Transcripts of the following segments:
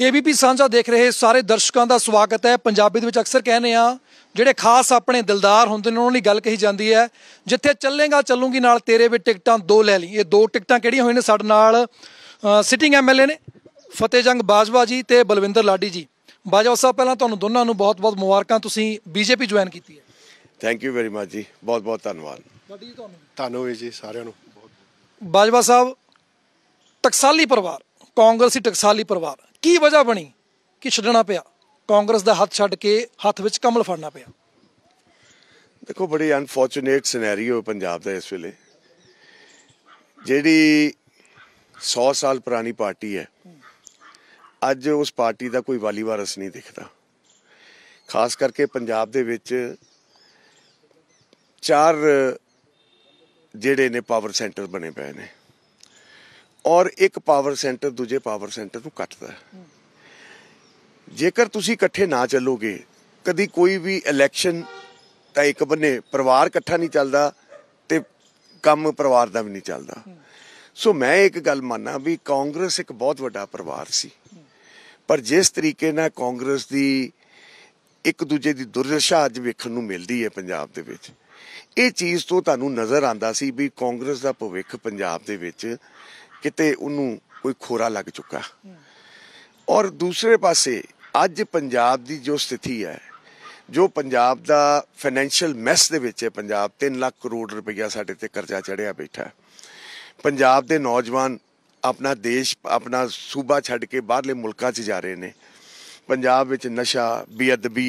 ABP ਸਾਂਝਾ ਦੇਖ ਰਹੇ ਸਾਰੇ ਦਰਸ਼ਕਾਂ ਦਾ ਸਵਾਗਤ ਹੈ ਪੰਜਾਬੀ ਦੇ ਵਿੱਚ ਅਕਸਰ ਕਹਿੰਦੇ ਆ ਜਿਹੜੇ ਖਾਸ ਆਪਣੇ ਦਿਲਦਾਰ ਹੁੰਦੇ ਨੇ ਉਹਨਾਂ ਲਈ ਗੱਲ ਕਹੀ ਜਾਂਦੀ ਹੈ ਜਿੱਥੇ ਚੱਲੇਗਾ ਚੱਲੂਗੀ ਨਾਲ ਤੇਰੇ ਵੀ ਟਿਕਟਾਂ ਦੋ ਲੈ ਲਈ ਇਹ ਦੋ ਟਿਕਟਾਂ ਕਿਹੜੀਆਂ ਹੋਈਆਂ ਨੇ ਸਾਡੇ ਨਾਲ ਸਿਟਿੰਗ ਐਮਐਲਏ ਨੇ ਫਤੇਜੰਗ ਬਾਜਵਾ ਜੀ ਤੇ ਬਲਵਿੰਦਰ ਲਾਡੀ ਜੀ ਬਾਜਵਾ ਸਾਹਿਬ ਪਹਿਲਾਂ ਤੁਹਾਨੂੰ ਦੋਨਾਂ ਨੂੰ ਬਹੁਤ-ਬਹੁਤ ਮੁਬਾਰਕਾਂ ਤੁਸੀਂ ਬੀਜੇਪੀ ਜੁਆਇਨ ਕੀਤੀ ਹੈ ਥੈਂਕ ਯੂ ਵੈਰੀ ਮਚ ਜੀ ਬਹੁਤ-ਬਹੁਤ ਧੰਨਵਾਦ ਲਾਡੀ ਜੀ ਤੁਹਾਨੂੰ ਤੁਹਾਨੂੰ ਵੀ ਜੀ ਸਾਰਿਆਂ ਨੂੰ ਬਾਜਵਾ ਸਾਹਿਬ ਟਕਸਾਲੀ ਪਰਿਵਾਰ ਕਾਂਗਰਸੀ ਟਕਸਾਲੀ ਪਰਿਵਾਰ ਕੀ ਵਜ੍ਹਾ ਬਣੀ ਕਿ ਛੱਡਣਾ ਪਿਆ ਕਾਂਗਰਸ ਦਾ ਹੱਥ ਛੱਡ ਕੇ ਹੱਥ ਵਿੱਚ ਕਮਲ ਫੜਨਾ ਪਿਆ ਦੇਖੋ ਬੜੀ ਅਨਫੋਰਚੂਨੇਟ ਸਿਨੈਰੀਓ ਹੈ ਪੰਜਾਬ ਦਾ ਇਸ ਵੇਲੇ ਜਿਹੜੀ 100 ਸਾਲ ਪੁਰਾਣੀ ਪਾਰਟੀ ਹੈ ਅੱਜ ਉਸ ਪਾਰਟੀ ਦਾ ਕੋਈ ਵਾਲੀ ਵਾਰਸ ਨਹੀਂ ਦਿਖਦਾ ਖਾਸ ਕਰਕੇ ਪੰਜਾਬ ਦੇ ਵਿੱਚ ਚਾਰ ਜਿਹੜੇ ਨੇ ਪਾਵਰ ਸੈਂਟਰ ਬਣੇ ਪਏ ਨੇ ਔਰ ਇੱਕ ਪਾਵਰ ਸੈਂਟਰ ਦੂਜੇ ਪਾਵਰ ਸੈਂਟਰ ਨੂੰ ਕੱਟਦਾ ਜੇਕਰ ਤੁਸੀਂ ਇਕੱਠੇ ਨਾ ਚੱਲੋਗੇ ਕਦੀ ਕੋਈ ਵੀ ਇਲੈਕਸ਼ਨ ਤਾਂ ਇੱਕ ਬੰਨੇ ਪਰਿਵਾਰ ਇਕੱਠਾ ਨਹੀਂ ਚੱਲਦਾ ਤੇ ਕੰਮ ਪਰਿਵਾਰ ਦਾ ਵੀ ਨਹੀਂ ਚੱਲਦਾ ਸੋ ਮੈਂ ਇੱਕ ਗੱਲ ਮੰਨਾਂ ਵੀ ਕਾਂਗਰਸ ਇੱਕ ਬਹੁਤ ਵੱਡਾ ਪਰਿਵਾਰ ਸੀ ਪਰ ਜਿਸ ਤਰੀਕੇ ਨਾਲ ਕਾਂਗਰਸ ਦੀ ਇੱਕ ਦੂਜੇ ਦੀ ਦੁਰਦਸ਼ਾ ਅੱਜ ਵੇਖਣ ਨੂੰ ਮਿਲਦੀ ਹੈ ਪੰਜਾਬ ਦੇ ਵਿੱਚ ਇਹ ਚੀਜ਼ ਤੋਂ ਤੁਹਾਨੂੰ ਨਜ਼ਰ ਆਂਦਾ ਸੀ ਵੀ ਕਾਂਗਰਸ ਦਾ ਭਵਿੱਖ ਪੰਜਾਬ ਦੇ ਵਿੱਚ ਕਿਤੇ ਉਹਨੂੰ ਕੋਈ ਖੋਰਾ ਲੱਗ ਚੁੱਕਾ ਔਰ ਦੂਸਰੇ ਪਾਸੇ ਅੱਜ ਪੰਜਾਬ ਦੀ ਜੋ ਸਥਿਤੀ ਹੈ ਜੋ ਪੰਜਾਬ ਦਾ ਫਾਈਨੈਂਸ਼ੀਅਲ ਮੈਸ ਦੇ ਵਿੱਚ ਹੈ ਪੰਜਾਬ 3 ਲੱਖ ਕਰੋੜ ਰੁਪਈਆ ਸਾਡੇ ਤੇ ਕਰਜ਼ਾ ਚੜਿਆ ਬੈਠਾ ਪੰਜਾਬ ਦੇ ਨੌਜਵਾਨ ਆਪਣਾ ਦੇਸ਼ ਆਪਣਾ ਸੂਬਾ ਛੱਡ ਕੇ ਬਾਹਰਲੇ ਮੁਲਕਾਂ 'ਚ ਜਾ ਰਹੇ ਨੇ ਪੰਜਾਬ ਵਿੱਚ ਨਸ਼ਾ ਬੇਅਦਬੀ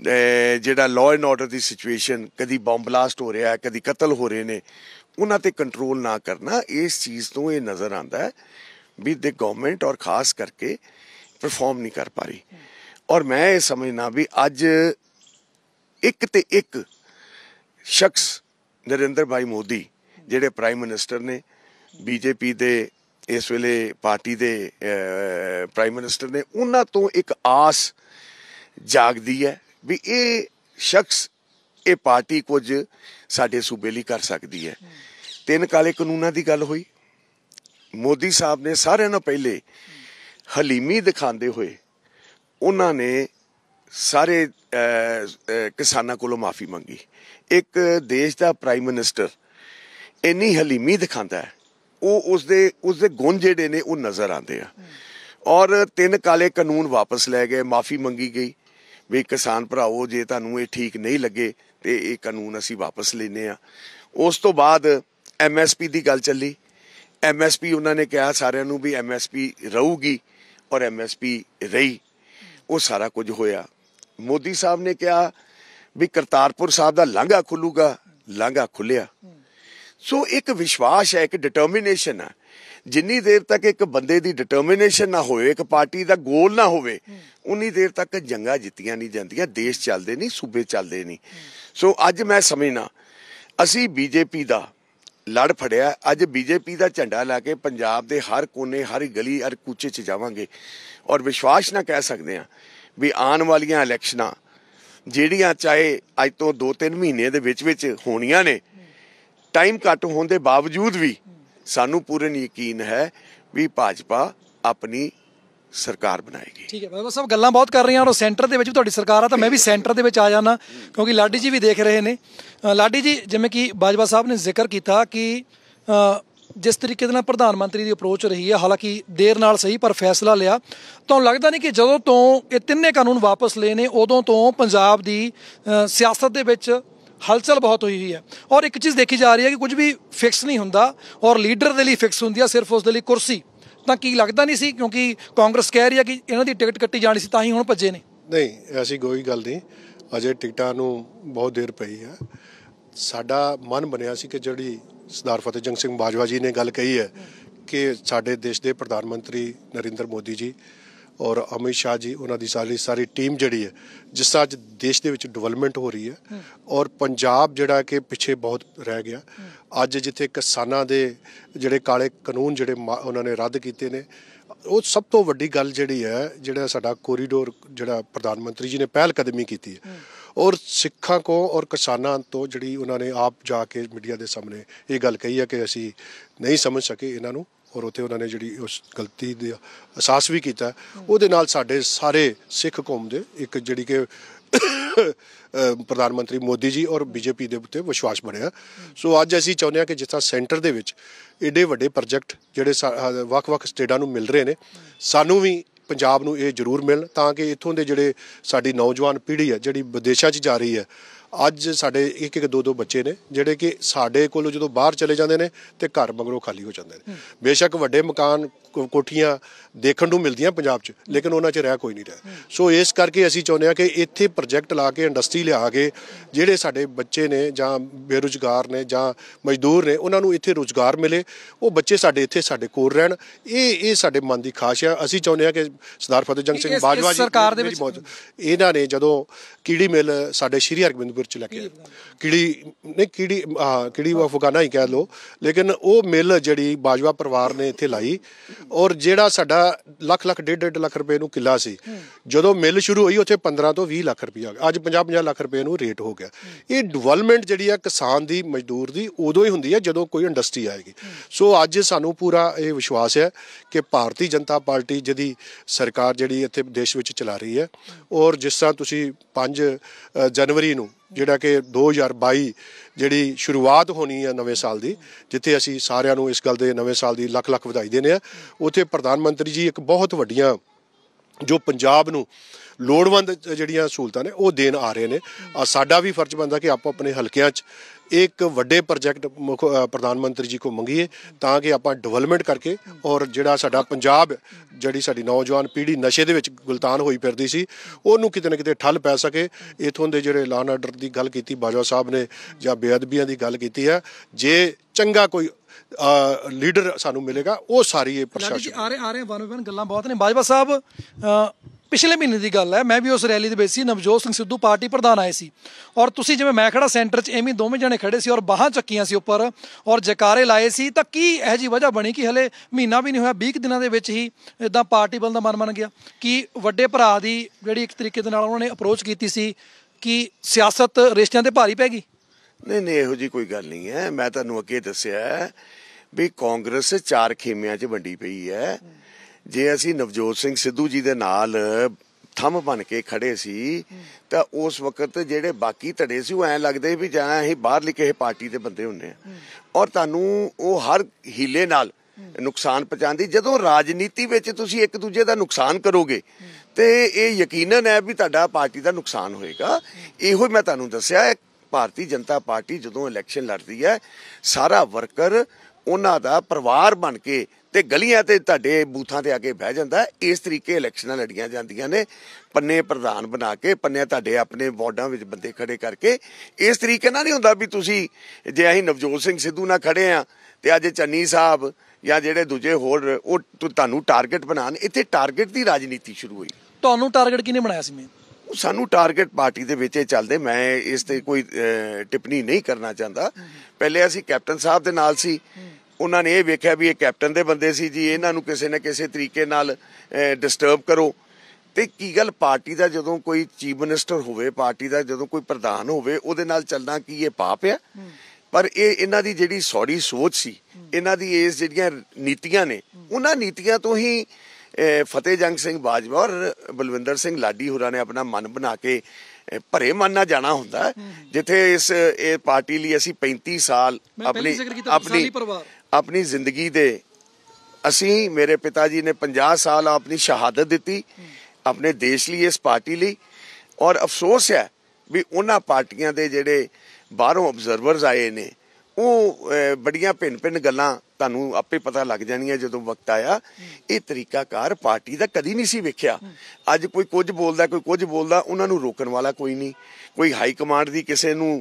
ਜਿਹੜਾ ਲਾਅ ਐਂਡ ਆਰਡਰ ਦੀ ਸਿਚੁਏਸ਼ਨ ਕਦੀ ਬੰਬ ਬਲਾਸਟ ਹੋ ਰਿਹਾ ਹੈ ਕਦੀ ਕਤਲ ਹੋ ਰਹੇ ਨੇ ਉਹਨਾਂ ਤੇ ਕੰਟਰੋਲ ਨਾ ਕਰਨਾ ਇਸ ਚੀਜ਼ ਤੋਂ ਇਹ ਨਜ਼ਰ ਆਂਦਾ ਹੈ ਵੀ ਦੇ ਗਵਰਨਮੈਂਟ ਔਰ ਖਾਸ ਕਰਕੇ ਪਰਫਾਰਮ ਨਹੀਂ ਕਰ ਪਾ ਰਹੀ ਔਰ ਮੈਂ ਇਹ ਸਮਝਣਾ ਵੀ ਅੱਜ ਇੱਕ ਤੇ ਇੱਕ ਸ਼ਖਸ ਨਰਿੰਦਰ ਭਾਈ ਮੋਦੀ ਜਿਹੜੇ ਪ੍ਰਾਈਮ ਮਿਨਿਸਟਰ ਨੇ ਬੀਜੇਪੀ ਦੇ ਇਸ ਵੇਲੇ ਪਾਰਟੀ ਦੇ ਪ੍ਰਾਈਮ ਮਿਨਿਸਟਰ ਨੇ ਉਹਨਾਂ ਤੋਂ ਇੱਕ ਆਸ ਜਾਗਦੀ ਹੈ ਵੀ ਇਹ ਸ਼ਖਸ ਇਹ ਪਾਰਟੀ ਕੁਝ ਸਾਡੇ ਸੂਬੇ ਲਈ ਕਰ ਸਕਦੀ ਹੈ ਤਿੰਨ ਕਾਲੇ ਕਾਨੂੰਨਾਂ ਦੀ ਗੱਲ ਹੋਈ ਮੋਦੀ ਸਾਹਿਬ ਨੇ ਸਾਰਿਆਂ ਨਾਲ ਪਹਿਲੇ ਹਲੀਮੀ ਦਿਖਾਉਂਦੇ ਹੋਏ ਉਹਨਾਂ ਨੇ ਸਾਰੇ ਕਿਸਾਨਾਂ ਕੋਲੋਂ ਮਾਫੀ ਮੰਗੀ ਇੱਕ ਦੇਸ਼ ਦਾ ਪ੍ਰਾਈਮ ਮਿਨਿਸਟਰ ਇੰਨੀ ਹਲੀਮੀ ਦਿਖਾਉਂਦਾ ਉਹ ਉਸ ਦੇ ਉਸ ਦੇ ਗੁਣ ਜਿਹੜੇ ਨੇ ਉਹ ਨਜ਼ਰ ਆਉਂਦੇ ਆ ਔਰ ਤਿੰਨ ਕਾਲੇ ਕਾਨੂੰਨ ਵਾਪਸ ਲੈ ਗਏ ਮਾਫੀ ਮੰਗੀ ਗਈ ਵੀ ਕਿਸਾਨ ਭਰਾਓ ਜੇ ਤੁਹਾਨੂੰ ਇਹ ਠੀਕ ਨਹੀਂ ਲੱਗੇ ਤੇ ਇਹ ਕਾਨੂੰਨ ਅਸੀਂ ਵਾਪਸ ਲੈਨੇ ਆ ਉਸ ਤੋਂ ਬਾਅਦ ਐਮਐਸਪੀ ਦੀ ਗੱਲ ਚੱਲੀ ਐਮਐਸਪੀ ਉਹਨਾਂ ਨੇ ਕਿਹਾ ਸਾਰਿਆਂ ਨੂੰ ਵੀ ਐਮਐਸਪੀ ਰਹੂਗੀ ਔਰ ਐਮਐਸਪੀ ਰਹੀ ਉਹ ਸਾਰਾ ਕੁਝ ਹੋਇਆ ਮੋਦੀ ਸਾਹਿਬ ਨੇ ਕਿਹਾ ਵੀ ਕਰਤਾਰਪੁਰ ਸਾਹਿਬ ਦਾ ਲਾਂਘਾ ਖੁੱਲੂਗਾ ਲਾਂਘਾ ਖੁੱਲਿਆ ਸੋ ਇੱਕ ਵਿਸ਼ਵਾਸ ਹੈ ਇੱਕ ਡਿਟਰਮੀਨੇਸ਼ਨ ਹੈ ਜਿੰਨੀ ਦੇਰ ਤੱਕ ਇੱਕ ਬੰਦੇ ਦੀ ਡਿਟਰਮੀਨੇਸ਼ਨ ਨਾ ਹੋਵੇ ਇੱਕ ਪਾਰਟੀ ਦਾ ਗੋਲ ਨਾ ਹੋਵੇ ਉਨੀ ਦੇਰ ਤੱਕ ਜੰਗਾਂ ਜਿੱਤੀਆਂ ਨਹੀਂ ਜਾਂਦੀਆਂ ਦੇਸ਼ ਚੱਲਦੇ ਨਹੀਂ ਸੂਬੇ ਚੱਲਦੇ ਨਹੀਂ ਸੋ ਅੱਜ ਮੈਂ ਸਮਝਣਾ ਅਸੀਂ ਬੀਜੇਪੀ ਦਾ ਲੜ ਫੜਿਆ ਅੱਜ ਬੀਜੇਪੀ ਦਾ ਝੰਡਾ ਲਾ ਕੇ ਪੰਜਾਬ ਦੇ ਹਰ ਕੋਨੇ ਹਰ ਗਲੀ ਹਰ ਕੂਚੇ 'ਚ ਜਾਵਾਂਗੇ ਔਰ ਵਿਸ਼ਵਾਸ ਨਾ ਕਹਿ ਸਕਦੇ ਆ ਵੀ ਆਉਣ ਵਾਲੀਆਂ ਇਲੈਕਸ਼ਨਾਂ ਜਿਹੜੀਆਂ ਚਾਹੇ ਅੱਜ ਤੋਂ 2-3 ਮਹੀਨੇ ਦੇ ਵਿੱਚ ਵਿੱਚ ਹੋਣੀਆਂ ਨੇ ਟਾਈਮ ਘੱਟ ਹੋਣ ਦੇ ਬਾਵਜੂਦ ਵੀ ਸਾਨੂੰ ਪੂਰਨ ਯਕੀਨ ਹੈ ਵੀ ਭਾਜਪਾ ਆਪਣੀ ਸਰਕਾਰ ਬਣਾਏਗੀ ਠੀਕ ਹੈ ਬਾਬਾ ਸਾਹਿਬ ਗੱਲਾਂ ਬਹੁਤ ਕਰ ਰਹੀਆਂ ਔਰ ਸੈਂਟਰ ਦੇ ਵਿੱਚ ਵੀ ਤੁਹਾਡੀ ਸਰਕਾਰ ਆ ਤਾਂ ਮੈਂ ਵੀ ਸੈਂਟਰ ਦੇ ਵਿੱਚ ਆ ਜਾਣਾ ਕਿਉਂਕਿ ਲਾਡੀ ਜੀ ਵੀ ਦੇਖ ਰਹੇ ਨੇ ਲਾਡੀ ਜੀ ਜਿਵੇਂ ਕਿ ਬਾਜਵਾ ਸਾਹਿਬ ਨੇ ਜ਼ਿਕਰ ਕੀਤਾ ਕਿ ਜਿਸ ਤਰੀਕੇ ਦੇ ਨਾਲ ਪ੍ਰਧਾਨ ਮੰਤਰੀ ਦੀ ਅਪਰੋਚ ਰਹੀ ਹੈ ਹਾਲਾਂਕਿ ਦੇਰ ਨਾਲ ਸਹੀ ਪਰ ਫੈਸਲਾ ਲਿਆ ਤੁਹਾਨੂੰ ਲੱਗਦਾ ਨਹੀਂ ਕਿ ਜਦੋਂ ਤੋਂ ਇਹ ਤਿੰਨੇ ਕਾਨੂੰਨ ਵਾਪਸ ਲਏ ਨੇ ਉਦੋਂ ਤੋਂ ਪੰਜਾਬ ਦੀ ਸਿਆਸਤ ਦੇ ਵਿੱਚ ਹਲਚਲ ਬਹੁਤ ਹੋਈ ਹੋਈ ਹੈ ਔਰ ਇੱਕ ਚੀਜ਼ ਦੇਖੀ ਜਾ ਰਹੀ ਹੈ ਕਿ ਕੁਝ ਵੀ ਫਿਕਸ ਨਹੀਂ ਹੁੰਦਾ ਔਰ ਲੀਡਰ ਦੇ ਲਈ ਫਿਕਸ ਹੁੰਦੀ ਹੈ ਸਿਰਫ ਉਸ ਦੇ ਲਈ ਕੁਰਸੀ ਤਾਂ ਕੀ ਲੱਗਦਾ ਨਹੀਂ ਸੀ ਕਿਉਂਕਿ ਕਾਂਗਰਸ ਕਹਿ ਰਹੀ ਹੈ ਕਿ ਇਹਨਾਂ ਦੀ ਟਿਕਟ ਕੱਟੀ ਜਾਣੀ ਸੀ ਤਾਂ ਹੀ ਹੁਣ ਭੱਜੇ ਨੇ ਨਹੀਂ ਐਸੀ ਕੋਈ ਗੱਲ ਨਹੀਂ ਅਜੇ ਟਿਕਟਾਂ ਨੂੰ ਬਹੁਤ ਦੇਰ ਪਈ ਹੈ ਸਾਡਾ ਮਨ ਬਣਿਆ ਸੀ ਕਿ ਜਿਹੜੀ ਸਰਦਾਰ ਫਤਿਹ ਜੰਗ ਸਿੰਘ ਬਾਜਵਾ ਜੀ ਨੇ ਗੱਲ ਕਹੀ ਹੈ ਕਿ ਸਾਡੇ ਦੇਸ਼ ਦੇ ਪ੍ਰਧਾਨ ਮੰਤਰੀ ਨਰਿੰਦਰ ਮੋਦੀ ਜੀ ਔਰ ਅਮਿਤ ਸ਼ਾਹ ਜੀ ਉਹਨਾਂ ਦੀ ਸਾਰੀ ਸਾਰੀ ਟੀਮ ਜਿਹੜੀ ਹੈ ਜਿਸ ਤਰ੍ਹਾਂ ਅੱਜ ਦੇਸ਼ ਦੇ ਵਿੱਚ ਡਿਵੈਲਪਮੈਂਟ ਹੋ ਰਹੀ ਹੈ ਔਰ ਪੰਜਾਬ ਜਿਹੜਾ ਕਿ ਪਿੱਛੇ ਬਹੁਤ ਰਹਿ ਗਿਆ ਅੱਜ ਜਿੱਥੇ ਕਿਸਾਨਾਂ ਦੇ ਜਿਹੜੇ ਕਾਲੇ ਕਾਨੂੰਨ ਜਿਹੜੇ ਉਹਨਾਂ ਨੇ ਰੱਦ ਕੀਤੇ ਨੇ ਉਹ ਸਭ ਤੋਂ ਵੱਡੀ ਗੱਲ ਜਿਹੜੀ ਹੈ ਜਿਹੜਾ ਸਾਡਾ ਕੋਰੀਡੋਰ ਜਿਹੜਾ ਪ੍ਰਧਾਨ ਮੰਤਰੀ ਜੀ ਨੇ ਪਹਿਲ ਕਦਮੀ ਕੀਤੀ ਹੈ ਔਰ ਸਿੱਖਾਂ ਕੋ ਔਰ ਕਿਸਾਨਾਂ ਤੋਂ ਜਿਹੜੀ ਉਹਨਾਂ ਨੇ ਆਪ ਜਾ ਕੇ ਮੀਡੀਆ ਦੇ ਸਾਹਮਣੇ ਇਹ ਗੱਲ ਕਹੀ ਹੈ ਕਿ ਅਸੀਂ ਨਹੀਂ ਸਮਝ ਸਕੇ ਇਹਨਾਂ ਨੂੰ ਔਰ ਉਥੇ ਉਹਨਾਂ ਨੇ ਜਿਹੜੀ ਉਸ ਗਲਤੀ ਦਾ ਅਹਿਸਾਸ ਵੀ ਕੀਤਾ ਉਹਦੇ ਨਾਲ ਸਾਡੇ ਸਾਰੇ ਸਿੱਖ ਕੌਮ ਦੇ ਇੱਕ ਜਿਹੜੀ ਕਿ ਪ੍ਰਧਾਨ ਮੰਤਰੀ ਮੋਦੀ ਜੀ ਔਰ ਬੀਜੇਪੀ ਦੇ ਉੱਤੇ ਵਿਸ਼ਵਾਸ ਬਣਿਆ ਸੋ ਅੱਜ ਅਸੀਂ ਚਾਹੁੰਦੇ ਹਾਂ ਕਿ ਜਿੱਥਾ ਸੈਂਟਰ ਦੇ ਵਿੱਚ ਏਡੇ ਵੱਡੇ ਪ੍ਰੋਜੈਕਟ ਜਿਹੜੇ ਵੱਖ-ਵੱਖ ਸਟੇਟਾਂ ਨੂੰ ਮਿਲ ਰਹੇ ਨੇ ਸਾਨੂੰ ਵੀ ਪੰਜਾਬ ਨੂੰ ਇਹ ਜ਼ਰੂਰ ਮਿਲਣ ਤਾਂ ਕਿ ਇੱਥੋਂ ਦੇ ਜਿਹੜੇ ਸਾਡੀ ਨੌਜਵਾਨ ਪੀੜ੍ਹੀ ਹੈ ਜਿਹੜੀ ਵਿਦੇਸ਼ਾਂ 'ਚ ਜਾ ਰਹੀ ਹੈ ਅੱਜ ਸਾਡੇ ਇੱਕ ਇੱਕ ਦੋ ਦੋ ਬੱਚੇ ਨੇ ਜਿਹੜੇ ਕਿ ਸਾਡੇ ਕੋਲ ਜਦੋਂ ਬਾਹਰ ਚਲੇ ਜਾਂਦੇ ਨੇ ਤੇ ਘਰ ਮਗਰੋਂ ਖਾਲੀ ਹੋ ਜਾਂਦੇ ਨੇ ਬੇਸ਼ੱਕ ਵੱਡੇ ਮਕਾਨ ਕੋਠੀਆਂ ਦੇਖਣ ਨੂੰ ਮਿਲਦੀਆਂ ਪੰਜਾਬ 'ਚ ਲੇਕਿਨ ਉਹਨਾਂ 'ਚ ਰਹਿ ਕੋਈ ਨਹੀਂ ਰਿਹਾ ਸੋ ਇਸ ਕਰਕੇ ਅਸੀਂ ਚਾਹੁੰਦੇ ਆ ਕਿ ਇੱਥੇ ਪ੍ਰੋਜੈਕਟ ਲਾ ਕੇ ਇੰਡਸਟਰੀ ਲਿਆ ਕੇ ਜਿਹੜੇ ਸਾਡੇ ਬੱਚੇ ਨੇ ਜਾਂ ਬੇਰੁਜ਼ਗਾਰ ਨੇ ਜਾਂ ਮਜ਼ਦੂਰ ਨੇ ਉਹਨਾਂ ਨੂੰ ਇੱਥੇ ਰੋਜ਼ਗਾਰ ਮਿਲੇ ਉਹ ਬੱਚੇ ਸਾਡੇ ਇੱਥੇ ਸਾਡੇ ਕੋਲ ਰਹਿਣ ਇਹ ਇਹ ਸਾਡੇ ਮਨ ਦੀ ਖਾਸ਼ ਆ ਅਸੀਂ ਚਾਹੁੰਦੇ ਆ ਕਿ ਸਰਦਾਰ ਫਤਿਹ ਜੰਗ ਸਿੰਘ ਬਾਜਵਾ ਜੀ ਇਹਨਾਂ ਨੇ ਜਦੋਂ ਕੀੜੀ ਮਿਲ ਸਾਡੇ ਸ਼੍ਰੀ ਹਰਗੋਬਿੰਦ ਚ ਲੈ ਕੇ ਕਿੜੀ ਨਹੀਂ ਕਿੜੀ ਕਿੜੀ ਵਫਗਾਨਾ ਹੀ ਕਹਿ ਲੋ ਲੇਕਿਨ ਉਹ ਮਿਲ ਜਿਹੜੀ ਬਾਜਵਾ ਪਰਿਵਾਰ ਨੇ ਇੱਥੇ ਲਾਈ ਔਰ ਜਿਹੜਾ ਸਾਡਾ ਲੱਖ ਲੱਖ ਡੇਢ ਡੇਢ ਲੱਖ ਰੁਪਏ ਨੂੰ ਕਿਲਾ ਸੀ ਜਦੋਂ ਮਿਲ ਸ਼ੁਰੂ ਹੋਈ ਉੱਥੇ 15 ਤੋਂ 20 ਲੱਖ ਰੁਪਏ ਅੱਜ 50 50 ਲੱਖ ਰੁਪਏ ਨੂੰ ਰੇਟ ਹੋ ਗਿਆ ਇਹ ਡਿਵੈਲਪਮੈਂਟ ਜਿਹੜੀ ਆ ਕਿਸਾਨ ਦੀ ਮਜ਼ਦੂਰ ਦੀ ਉਦੋਂ ਹੀ ਹੁੰਦੀ ਹੈ ਜਦੋਂ ਕੋਈ ਇੰਡਸਟਰੀ ਆਏਗੀ ਸੋ ਅੱਜ ਸਾਨੂੰ ਪੂਰਾ ਇਹ ਵਿਸ਼ਵਾਸ ਹੈ ਕਿ ਭਾਰਤੀ ਜਨਤਾ ਪਾਰਟੀ ਜਿਹਦੀ ਸਰਕਾਰ ਜਿਹੜੀ ਇੱਥੇ ਦੇਸ਼ ਵਿੱਚ ਚਲਾ ਰਹੀ ਹੈ ਔਰ ਜਿਸ ਤਰ੍ਹਾਂ ਤੁਸੀਂ 5 ਜਨਵਰੀ ਨੂੰ ਜਿਹੜਾ ਕਿ 2022 ਜਿਹੜੀ ਸ਼ੁਰੂਆਤ ਹੋਣੀ ਹੈ ਨਵੇਂ ਸਾਲ ਦੀ ਜਿੱਥੇ ਅਸੀਂ ਸਾਰਿਆਂ ਨੂੰ ਇਸ ਗੱਲ ਦੇ ਨਵੇਂ ਸਾਲ ਦੀ ਲੱਖ ਲੱਖ ਵਧਾਈ ਦੇਣੇ ਆ ਉਥੇ ਪ੍ਰਧਾਨ ਮੰਤਰੀ ਜੀ ਇੱਕ ਬਹੁਤ ਵੱਡੀਆਂ ਜੋ ਪੰਜਾਬ ਨੂੰ ਲੋੜਵੰਦ ਜਿਹੜੀਆਂ ਸਹੂਲਤਾਂ ਨੇ ਉਹ ਦੇਣ ਆ ਰਹੇ ਨੇ ਸਾਡਾ ਵੀ ਫਰਜ਼ ਬਣਦਾ ਕਿ ਆਪਾਂ ਆਪਣੇ ਹਲਕਿਆਂ 'ਚ ਇੱਕ ਵੱਡੇ ਪ੍ਰੋਜੈਕਟ ਪ੍ਰਧਾਨ ਮੰਤਰੀ ਜੀ ਕੋ ਮੰਗੀਏ ਤਾਂ ਕਿ ਆਪਾਂ ਡਿਵੈਲਪਮੈਂਟ ਕਰਕੇ ਔਰ ਜਿਹੜਾ ਸਾਡਾ ਪੰਜਾਬ ਜਿਹੜੀ ਸਾਡੀ ਨੌਜਵਾਨ ਪੀੜ੍ਹੀ ਨਸ਼ੇ ਦੇ ਵਿੱਚ ਗੁਲਤਾਨ ਹੋਈ ਫਿਰਦੀ ਸੀ ਉਹਨੂੰ ਕਿਤੇ ਨਾ ਕਿਤੇ ਠੱਲ ਪੈ ਸਕੇ ਇਥੋਂ ਦੇ ਜਿਹੜੇ ਲਾਨ ਆਰਡਰ ਦੀ ਗੱਲ ਕੀਤੀ ਬਾਜਵਾ ਸਾਹਿਬ ਨੇ ਜਾਂ ਬੇਅਦਬੀਆਂ ਦੀ ਗੱਲ ਕੀਤੀ ਹੈ ਜੇ ਚੰਗਾ ਕੋਈ ਲੀਡਰ ਸਾਨੂੰ ਮਿਲੇਗਾ ਉਹ ਸਾਰੀ ਇਹ ਪ੍ਰਸ਼ਾਸਨ ਆ ਰਹੇ ਆ ਰਹੇ ਵਨ ਵਨ ਗੱਲਾਂ ਬਹੁਤ ਨੇ ਬਾਜਵਾ ਸਾਹਿਬ ਪਿਛਲੇ ਮਹੀਨੇ ਦੀ ਗੱਲ ਹੈ ਮੈਂ ਵੀ ਉਸ ਰੈਲੀ ਦੇ ਵਿੱਚ ਸੀ ਨਵਜੋਤ ਸਿੰਘ ਸਿੱਧੂ ਪਾਰਟੀ ਪ੍ਰਧਾਨ ਆਏ ਸੀ ਔਰ ਤੁਸੀਂ ਜਿਵੇਂ ਮੈਂ ਖੜਾ ਸੈਂਟਰ 'ਚ ਐਵੇਂ ਦੋਵੇਂ ਜਣੇ ਖੜੇ ਸੀ ਔਰ ਬਾਹਾਂ ਚੱਕੀਆਂ ਸੀ ਉੱਪਰ ਔਰ ਜਕਾਰੇ ਲਾਏ ਸੀ ਤਾਂ ਕੀ ਇਹ ਜੀ ਵਜ੍ਹਾ ਬਣੀ ਕਿ ਹਲੇ ਮਹੀਨਾ ਵੀ ਨਹੀਂ ਹੋਇਆ 20 ਦਿਨਾਂ ਦੇ ਵਿੱਚ ਹੀ ਇਦਾਂ ਪਾਰਟੀ ਬਲ ਦਾ ਮਨ ਮੰਨ ਗਿਆ ਕਿ ਵੱਡੇ ਭਰਾ ਦੀ ਜਿਹੜੀ ਇੱਕ ਤਰੀਕੇ ਦੇ ਨਾਲ ਉਹਨਾਂ ਨੇ ਅਪਰੋਚ ਕੀਤੀ ਸੀ ਕਿ ਸਿਆਸਤ ਰਿਸ਼ਤਿਆਂ ਤੇ ਭਾਰੀ ਪੈ ਗਈ ਨਹੀਂ ਨਹੀਂ ਇਹੋ ਜੀ ਕੋਈ ਗੱਲ ਨਹੀਂ ਹੈ ਮੈਂ ਤੁਹਾਨੂੰ ਅੱਗੇ ਦੱਸਿਆ ਵੀ ਕਾਂਗਰਸ ਚਾਰ ਖੇਮਿਆਂ 'ਚ ਵੰਡੀ ਪਈ ਹੈ ਜੇ ਅਸੀਂ ਨਵਜੋਤ ਸਿੰਘ ਸਿੱਧੂ ਜੀ ਦੇ ਨਾਲ ਥੰਮ ਬਣ ਕੇ ਖੜੇ ਸੀ ਤਾਂ ਉਸ ਵਕਤ ਜਿਹੜੇ ਬਾਕੀ ਧੜੇ ਸੀ ਉਹ ਐ ਲੱਗਦੇ ਵੀ ਜਾਂ ਅਸੀਂ ਬਾਹਰਲੀ ਕਿਸੇ ਪਾਰਟੀ ਦੇ ਬੰਦੇ ਹੁੰਨੇ ਆ ਔਰ ਤੁਹਾਨੂੰ ਉਹ ਹਰ ਹੀਲੇ ਨਾਲ ਨੁਕਸਾਨ ਪਹੁੰਚਾਉਂਦੀ ਜਦੋਂ ਰਾਜਨੀਤੀ ਵਿੱਚ ਤੁਸੀਂ ਇੱਕ ਦੂਜੇ ਦਾ ਨੁਕਸਾਨ ਕਰੋਗੇ ਤੇ ਇਹ ਯਕੀਨਨ ਹੈ ਵੀ ਤੁਹਾਡਾ ਪਾਰਟੀ ਦਾ ਨੁਕਸਾਨ ਹੋਏਗਾ ਇਹੋ ਮੈਂ ਤੁਹਾਨੂੰ ਦੱਸਿਆ ਹੈ ਭਾਰਤੀ ਜਨਤਾ ਪਾਰਟੀ ਜਦੋਂ ਇਲੈਕਸ਼ਨ ਲੜਦੀ ਹੈ ਸਾਰਾ ਵਰਕਰ ਉਹਨਾਂ ਦਾ ਪਰਿਵਾਰ ਬਣ ਕੇ ਤੇ ਗਲੀਆਂ ਤੇ ਤੁਹਾਡੇ ਬੂਥਾਂ ਤੇ ਆ ਕੇ ਬਹਿ ਜਾਂਦਾ ਇਸ ਤਰੀਕੇ ਇਲੈਕਸ਼ਨਾਂ ਲੜੀਆਂ ਜਾਂਦੀਆਂ ਨੇ ਪੰਨੇ ਪ੍ਰਧਾਨ ਬਣਾ ਕੇ ਪੰਨੇ ਤੁਹਾਡੇ ਆਪਣੇ ਵਾਰਡਾਂ ਵਿੱਚ ਬੰਦੇ ਖੜੇ ਕਰਕੇ ਇਸ ਤਰੀਕੇ ਨਾਲ ਨਹੀਂ ਹੁੰਦਾ ਵੀ ਤੁਸੀਂ ਜੇ ਅਸੀਂ ਨਵਜੋਤ ਸਿੰਘ ਸਿੱਧੂ ਨਾਲ ਖੜੇ ਆ ਤੇ ਅੱਜ ਚੰਨੀ ਸਾਹਿਬ ਜਾਂ ਜਿਹੜੇ ਦੂਜੇ ਹੋਰ ਉਹ ਤੁਹਾਨੂੰ ਟਾਰਗੇਟ ਬਣਾਣ ਇੱਥੇ ਟਾਰਗੇਟ ਦੀ ਰਾਜਨੀਤੀ ਸ਼ੁਰੂ ਹੋਈ ਤੁਹਾਨੂੰ ਟਾਰਗੇਟ ਕਿਹਨੇ ਬਣਾਇਆ ਸੀ ਮੈਂ ਸਾਨੂੰ ਟਾਰਗੇਟ ਪਾਰਟੀ ਦੇ ਵਿੱਚ ਇਹ ਚੱਲਦੇ ਮੈਂ ਇਸ ਤੇ ਕੋਈ ਟਿੱਪਣੀ ਨਹੀਂ ਕਰਨਾ ਚਾਹੁੰਦਾ ਪਹਿਲੇ ਅਸੀਂ ਕੈਪਟਨ ਸਾਹਿਬ ਦੇ ਨਾਲ ਸੀ ਉਹਨਾਂ ਨੇ ਇਹ ਵੇਖਿਆ ਵੀ ਇਹ ਕੈਪਟਨ ਦੇ ਬੰਦੇ ਸੀ ਜੀ ਇਹਨਾਂ ਨੂੰ ਕਿਸੇ ਨਾ ਕਿਸੇ ਤਰੀਕੇ ਨਾਲ ਡਿਸਟਰਬ ਕਰੋ ਤੇ ਕੀ ਗੱਲ ਪਾਰਟੀ ਦਾ ਜਦੋਂ ਕੋਈ ਚੀਫ ਮਿਨਿਸਟਰ ਹੋਵੇ ਪਾਰਟੀ ਦਾ ਜਦੋਂ ਕੋਈ ਪ੍ਰਧਾਨ ਹੋਵੇ ਉਹਦੇ ਨਾਲ ਚੱਲਣਾ ਕੀ ਇਹ ਪਾਪ ਆ ਪਰ ਇਹ ਇਹਨਾਂ ਦੀ ਜਿਹੜੀ ਸੌੜੀ ਸੋਚ ਸੀ ਇਹਨਾਂ ਦੀ ਇਸ ਜਿਹੜੀਆਂ ਨੀਤੀਆਂ ਨੇ ਉਹਨਾਂ ਨੀਤੀਆਂ ਤੋਂ ਹੀ ਫਤਿਹ ਜੰਗ ਸਿੰਘ ਬਾਜਵਾ ਔਰ ਬਲਵਿੰਦਰ ਸਿੰਘ ਲਾਡੀ ਹੋਰਾਂ ਨੇ ਆਪਣਾ ਮਨ ਬਣਾ ਕੇ ਭਰੇ ਮਨ ਨਾਲ ਜਾਣਾ ਹੁੰਦਾ ਜਿੱਥੇ ਇਸ ਇਹ ਪਾਰਟੀ ਲਈ ਅਸੀਂ 35 ਸਾਲ ਆਪਣੀ ਆਪਣੀ ਆਪਣੀ ਜ਼ਿੰਦਗੀ ਦੇ ਅਸੀਂ ਮੇਰੇ ਪਿਤਾ ਜੀ ਨੇ 50 ਸਾਲ ਆਪਣੀ ਸ਼ਹਾਦਤ ਦਿੱਤੀ ਆਪਣੇ ਦੇਸ਼ ਲਈ ਇਸ ਪਾਰਟੀ ਲਈ ਔਰ ਅਫਸੋਸ ਹੈ ਵੀ ਉਹਨਾਂ ਪਾਰਟੀਆਂ ਦੇ ਜਿਹੜੇ ਬਾਹਰੋਂ ਆਬਜ਼ਰਵਰਸ ਆਏ ਨੇ ਉਹ ਬੜੀਆਂ ਭਿੰਨ-ਭਿੰਨ ਗੱਲਾਂ ਤੁਹਾਨੂੰ ਆਪੇ ਪਤਾ ਲੱਗ ਜਾਣੀਆਂ ਜਦੋਂ ਵਕਤ ਆਇਆ ਇਹ ਤਰੀਕਾਕਾਰ ਪਾਰਟੀ ਦਾ ਕਦੀ ਨਹੀਂ ਸੀ ਵੇਖਿਆ ਅੱਜ ਕੋਈ ਕੁਝ ਬੋਲਦਾ ਕੋਈ ਕੁਝ ਬੋਲਦਾ ਉਹਨਾਂ ਨੂੰ ਰੋਕਣ ਵਾਲਾ ਕੋਈ ਨਹੀਂ ਕੋਈ ਹਾਈ ਕਮਾਂਡ ਦੀ ਕਿਸੇ ਨੂੰ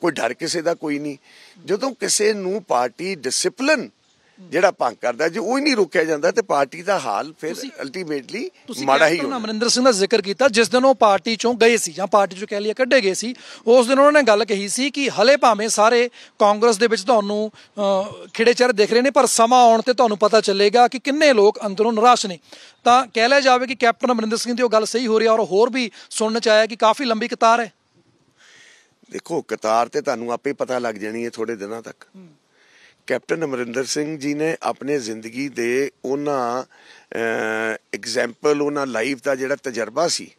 ਕੋਈ ਡਰ ਕਿਸੇ ਦਾ ਕੋਈ ਨਹੀਂ ਜਦੋਂ ਕਿਸੇ ਨੂੰ ਪਾਰਟੀ ਡਿਸਪਲਿਨ ਜਿਹੜਾ ਭੰਗ ਕਰਦਾ ਜੇ ਉਹ ਹੀ ਨਹੀਂ ਰੋਕਿਆ ਜਾਂਦਾ ਤੇ ਪਾਰਟੀ ਦਾ ਹਾਲ ਫਿਰ ਅਲਟੀਮੇਟਲੀ ਮਾੜਾ ਹੀ ਹੋਣਾ ਅਮਰਿੰਦਰ ਸਿੰਘ ਦਾ ਜ਼ਿਕਰ ਕੀਤਾ ਜਿਸ ਦਿਨ ਉਹ ਪਾਰਟੀ ਚੋਂ ਗਏ ਸੀ ਜਾਂ ਪਾਰਟੀ ਚੋਂ ਕਹਿ ਲਿਆ ਕੱਢੇ ਗਏ ਸੀ ਉਸ ਦਿਨ ਉਹਨਾਂ ਨੇ ਗੱਲ ਕਹੀ ਸੀ ਕਿ ਹਲੇ ਭਾਵੇਂ ਸਾਰੇ ਕਾਂਗਰਸ ਦੇ ਵਿੱਚ ਤੁਹਾਨੂੰ ਖਿੜੇ ਚਿਹਰੇ ਦੇਖ ਰਹੇ ਨੇ ਪਰ ਸਮਾਂ ਆਉਣ ਤੇ ਤੁਹਾਨੂੰ ਪਤਾ ਚੱਲੇਗਾ ਕਿ ਕਿੰਨੇ ਲੋਕ ਅੰਦਰੋਂ ਨਿਰਾਸ਼ ਨੇ ਤਾਂ ਕਹਿ ਲਿਆ ਜਾਵੇ ਕਿ ਕੈਪਟਨ ਅਮਰਿੰਦਰ ਸਿੰਘ ਦੀ ਉਹ ਗੱਲ ਸਹੀ ਹੋ ਰਹੀ ਹੈ ਔਰ ਹੋਰ ਵੀ ਸੁਣਨ ਚ ਆਇਆ ਕਿ ਕਾਫੀ ਲੰਬੀ ਕਤਾਰ ਹੈ ਦੇਖੋ ਕਤਾਰ ਤੇ ਤੁਹਾਨੂੰ ਆਪੇ ਪਤਾ ਲੱਗ ਜਾਣੀ ਹੈ ਥੋੜੇ ਦਿਨਾਂ ਤੱਕ ਕੈਪਟਨ ਅਮਰਿੰਦਰ ਸਿੰਘ ਜੀ ਨੇ ਆਪਣੇ ਜ਼ਿੰਦਗੀ ਦੇ ਉਹਨਾਂ ਐਗਜ਼ਾਮਪਲ ਉਹਨਾਂ ਲਾਈਫ ਦਾ ਜਿਹੜਾ ਤਜਰਬਾ ਸੀ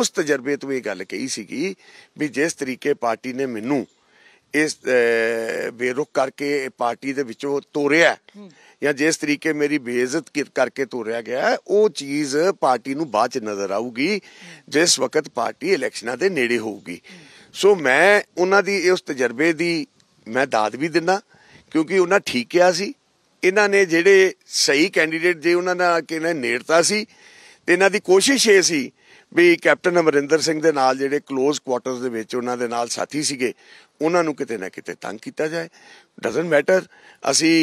ਉਸ ਤਜਰਬੇ ਤੋਂ ਇਹ ਗੱਲ ਕਹੀ ਸੀਗੀ ਵੀ ਜਿਸ ਤਰੀਕੇ ਪਾਰਟੀ ਨੇ ਮੈਨੂੰ ਇਸ ਬੇਰੁਖ ਕਰਕੇ ਪਾਰਟੀ ਦੇ ਵਿੱਚੋਂ ਤੋੜਿਆ ਜਾਂ ਜਿਸ ਤਰੀਕੇ ਮੇਰੀ ਬੇਇੱਜ਼ਤ ਕਰਕੇ ਤੋੜਿਆ ਗਿਆ ਉਹ ਚੀਜ਼ ਪਾਰਟੀ ਨੂੰ ਬਾਅਦ ਚ ਨਜ਼ਰ ਆਊਗੀ ਜਿਸ ਵਕਤ ਪਾਰਟੀ ਇਲੈਕਸ਼ਨਾਂ ਦੇ ਨੇੜੇ ਹੋਊਗੀ ਸੋ ਮੈਂ ਉਹਨਾਂ ਦੀ ਇਸ ਤਜਰਬੇ ਦੀ ਮੈਂ ਦਾਦ ਵੀ ਦਿੰਦਾ ਕਿਉਂਕਿ ਉਹਨਾਂ ਠੀਕ ਕਿਹਾ ਸੀ ਇਹਨਾਂ ਨੇ ਜਿਹੜੇ ਸਹੀ ਕੈਂਡੀਡੇਟ ਜੇ ਉਹਨਾਂ ਦਾ ਕਿਨੇ ਨੇੜਤਾ ਸੀ ਤੇ ਇਹਨਾਂ ਦੀ ਕੋਸ਼ਿਸ਼ ਇਹ ਸੀ ਵੀ ਕੈਪਟਨ ਅਮਰਿੰਦਰ ਸਿੰਘ ਦੇ ਨਾਲ ਜਿਹੜੇ ক্লোਜ਼ ਕੁਆਟਰਸ ਦੇ ਵਿੱਚ ਉਹਨਾਂ ਦੇ ਨਾਲ ਸਾਥੀ ਸੀਗੇ ਉਹਨਾਂ ਨੂੰ ਕਿਤੇ ਨਾ ਕਿਤੇ ਤੰਗ ਕੀਤਾ ਜਾਏ ਡਸਨਟ ਮੈਟਰ ਅਸੀਂ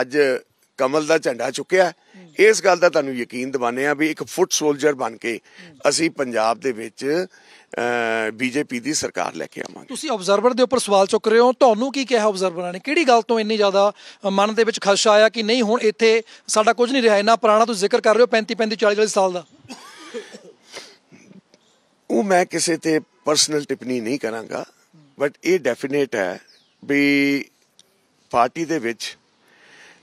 ਅੱਜ ਕਮਲ ਦਾ ਝੰਡਾ ਚੁੱਕਿਆ ਇਸ ਗੱਲ ਦਾ ਤੁਹਾਨੂੰ ਯਕੀਨ ਦਿਵਾਨੇ ਆ ਵੀ ਇੱਕ ਫੁੱਟ ਸੋਲਜਰ ਬਣ ਕੇ ਅਸੀਂ ਪੰਜਾਬ ਦੇ ਵਿੱਚ ਬੀਜੇਪੀ ਦੀ ਸਰਕਾਰ ਲੈ ਕੇ ਆਵਾਂਗੇ ਤੁਸੀਂ ਆਬਜ਼ਰਵਰ ਦੇ ਉੱਪਰ ਸਵਾਲ ਚੁੱਕ ਰਹੇ ਹੋ ਤੁਹਾਨੂੰ ਕੀ ਕਿਹਾ ਆਬਜ਼ਰਵਰਾਂ ਨੇ ਕਿਹੜੀ ਗੱਲ ਤੋਂ ਇੰਨੀ ਜ਼ਿਆਦਾ ਮਨ ਦੇ ਵਿੱਚ ਖਸ਼ਾ ਆਇਆ ਕਿ ਨਹੀਂ ਹੁਣ ਇੱਥੇ ਸਾਡਾ ਕੁਝ ਨਹੀਂ ਰਿਹਾ ਇੰਨਾ ਪੁਰਾਣਾ ਤੁਸੀਂ ਜ਼ਿਕਰ ਕਰ ਰਹੇ ਹੋ 35 35 40 40 ਸਾਲ ਦਾ ਉਹ ਮੈਂ ਕਿਸੇ ਤੇ ਪਰਸਨਲ ਟਿੱਪਣੀ ਨਹੀਂ ਕਰਾਂਗਾ ਬਟ ਇਹ ਡੈਫੀਨੇਟ ਹੈ ਵੀ ਪਾਰਟੀ ਦੇ ਵਿੱਚ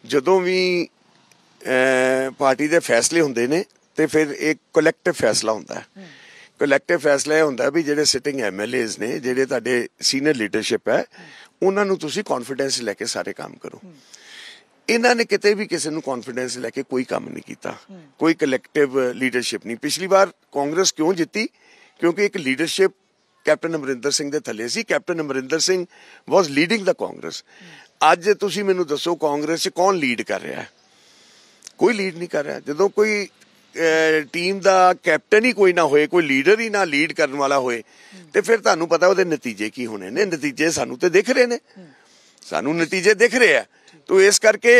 ਜਦੋਂ ਵੀ ਪਾਰਟੀ ਦੇ ਫੈਸਲੇ ਹੁੰਦੇ ਨੇ ਤੇ ਫਿਰ ਇੱਕ ਕਲੈਕਟਿਵ ਫੈਸਲਾ ਹੁੰਦਾ ਹੈ ਕਲੈਕਟਿਵ ਫੈਸਲਾ ਇਹ ਹੁੰਦਾ ਵੀ ਜਿਹੜੇ ਸਿਟਿੰਗ ਐਮਐਲਏਸ ਨੇ ਜਿਹੜੇ ਤੁਹਾਡੇ ਸੀਨੀਅਰ ਲੀਡਰਸ਼ਿਪ ਹੈ ਉਹਨਾਂ ਨੂੰ ਤੁਸੀਂ ਕੌਨਫੀਡੈਂਸ ਲੈ ਕੇ ਸਾਰੇ ਕੰਮ ਕਰੋ ਇਹਨਾਂ ਨੇ ਕਿਤੇ ਵੀ ਕਿਸੇ ਨੂੰ ਕੌਨਫੀਡੈਂਸ ਲੈ ਕੇ ਕੋਈ ਕੰਮ ਨਹੀਂ ਕੀਤਾ ਕੋਈ ਕਲੈਕਟਿਵ ਲੀਡਰਸ਼ਿਪ ਨਹੀਂ ਪਿਛਲੀ ਵਾਰ ਕਾਂਗਰਸ ਕਿਉਂ ਜਿੱਤੀ ਕਿਉਂਕਿ ਇੱਕ ਲੀਡਰਸ਼ਿਪ ਕੈਪਟਨ ਅਮਰਿੰਦਰ ਸਿੰਘ ਦੇ ਥੱਲੇ ਸੀ captain Amarinder Singh was leading the Congress ਅੱਜ ਤੁਸੀਂ ਮੈਨੂੰ ਦੱਸੋ ਕਾਂਗਰਸ 'ਚ ਕੌਣ ਲੀਡ ਕਰ ਰਿਹਾ ਹੈ ਕੋਈ ਲੀਡ ਨਹੀਂ ਕਰ ਰਿਹਾ ਜਦੋਂ ਕੋਈ ਟੀਮ ਦਾ ਕੈਪਟਨ ਹੀ ਕੋਈ ਨਾ ਹੋਏ ਕੋਈ ਲੀਡਰ ਹੀ ਨਾ ਲੀਡ ਕਰਨ ਵਾਲਾ ਹੋਏ ਤੇ ਫਿਰ ਤੁਹਾਨੂੰ ਪਤਾ ਉਹਦੇ ਨਤੀਜੇ ਕੀ ਹੋਣੇ ਨੇ ਨਤੀਜੇ ਸਾਨੂੰ ਤੇ ਦਿਖ ਰਹੇ ਨੇ ਸਾਨੂੰ ਨਤੀਜੇ ਦਿਖ ਰਹੇ ਆ ਤੋ ਇਸ ਕਰਕੇ